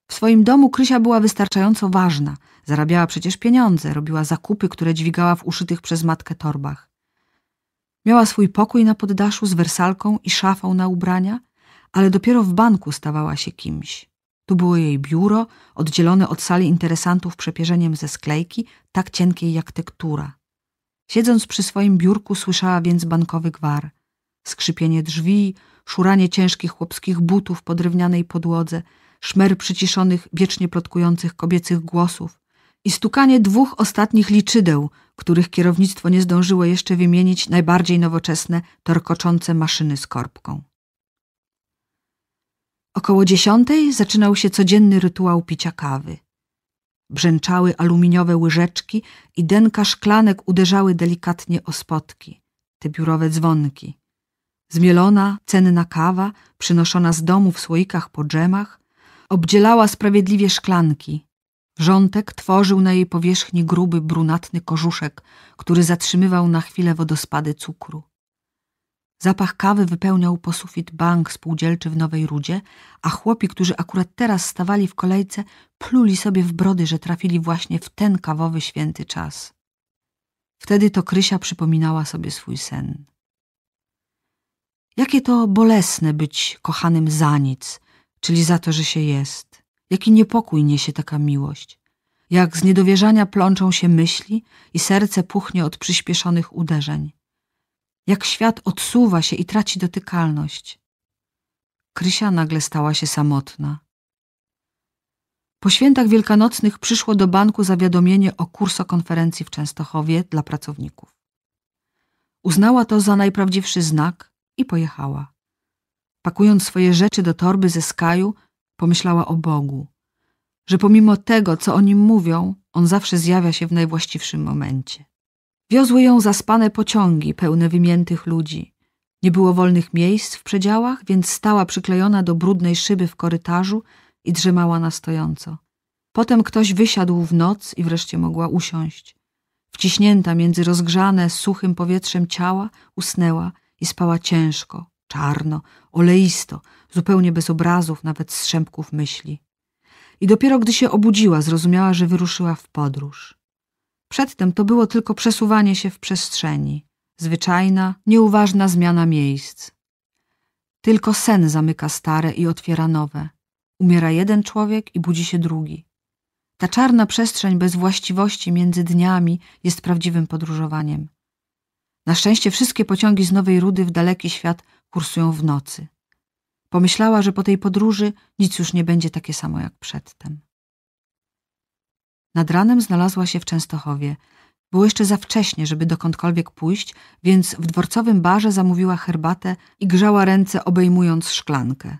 [SPEAKER 2] W swoim domu Krysia była wystarczająco ważna. Zarabiała przecież pieniądze, robiła zakupy, które dźwigała w uszytych przez matkę torbach. Miała swój pokój na poddaszu z wersalką i szafą na ubrania, ale dopiero w banku stawała się kimś. Tu było jej biuro, oddzielone od sali interesantów przepierzeniem ze sklejki, tak cienkiej jak tektura. Siedząc przy swoim biurku słyszała więc bankowy gwar. Skrzypienie drzwi, szuranie ciężkich chłopskich butów po drewnianej podłodze, szmer przyciszonych, wiecznie plotkujących kobiecych głosów, i stukanie dwóch ostatnich liczydeł, których kierownictwo nie zdążyło jeszcze wymienić najbardziej nowoczesne, torkoczące maszyny z korbką. Około dziesiątej zaczynał się codzienny rytuał picia kawy. Brzęczały aluminiowe łyżeczki i denka szklanek uderzały delikatnie o spotki, te biurowe dzwonki. Zmielona, cenna kawa, przynoszona z domu w słoikach po dżemach, obdzielała sprawiedliwie szklanki, Rzątek tworzył na jej powierzchni gruby, brunatny kożuszek, który zatrzymywał na chwilę wodospady cukru. Zapach kawy wypełniał po sufit bank spółdzielczy w Nowej Rudzie, a chłopi, którzy akurat teraz stawali w kolejce, pluli sobie w brody, że trafili właśnie w ten kawowy święty czas. Wtedy to Krysia przypominała sobie swój sen. Jakie to bolesne być kochanym za nic, czyli za to, że się jest. Jaki niepokój niesie taka miłość. Jak z niedowierzania plączą się myśli i serce puchnie od przyspieszonych uderzeń. Jak świat odsuwa się i traci dotykalność. Krysia nagle stała się samotna. Po świętach wielkanocnych przyszło do banku zawiadomienie o kursokonferencji w Częstochowie dla pracowników. Uznała to za najprawdziwszy znak i pojechała. Pakując swoje rzeczy do torby ze skaju, Pomyślała o Bogu, że pomimo tego, co o nim mówią, on zawsze zjawia się w najwłaściwszym momencie. Wiozły ją zaspane pociągi, pełne wymiętych ludzi. Nie było wolnych miejsc w przedziałach, więc stała przyklejona do brudnej szyby w korytarzu i drzemała na stojąco. Potem ktoś wysiadł w noc i wreszcie mogła usiąść. Wciśnięta między rozgrzane suchym powietrzem ciała, usnęła i spała ciężko, czarno, oleisto, zupełnie bez obrazów, nawet strzępków myśli. I dopiero gdy się obudziła, zrozumiała, że wyruszyła w podróż. Przedtem to było tylko przesuwanie się w przestrzeni, zwyczajna, nieuważna zmiana miejsc. Tylko sen zamyka stare i otwiera nowe. Umiera jeden człowiek i budzi się drugi. Ta czarna przestrzeń bez właściwości między dniami jest prawdziwym podróżowaniem. Na szczęście wszystkie pociągi z Nowej Rudy w daleki świat kursują w nocy. Pomyślała, że po tej podróży nic już nie będzie takie samo jak przedtem. Nad ranem znalazła się w Częstochowie. Było jeszcze za wcześnie, żeby
[SPEAKER 1] dokądkolwiek pójść, więc w dworcowym barze zamówiła herbatę i grzała ręce, obejmując szklankę.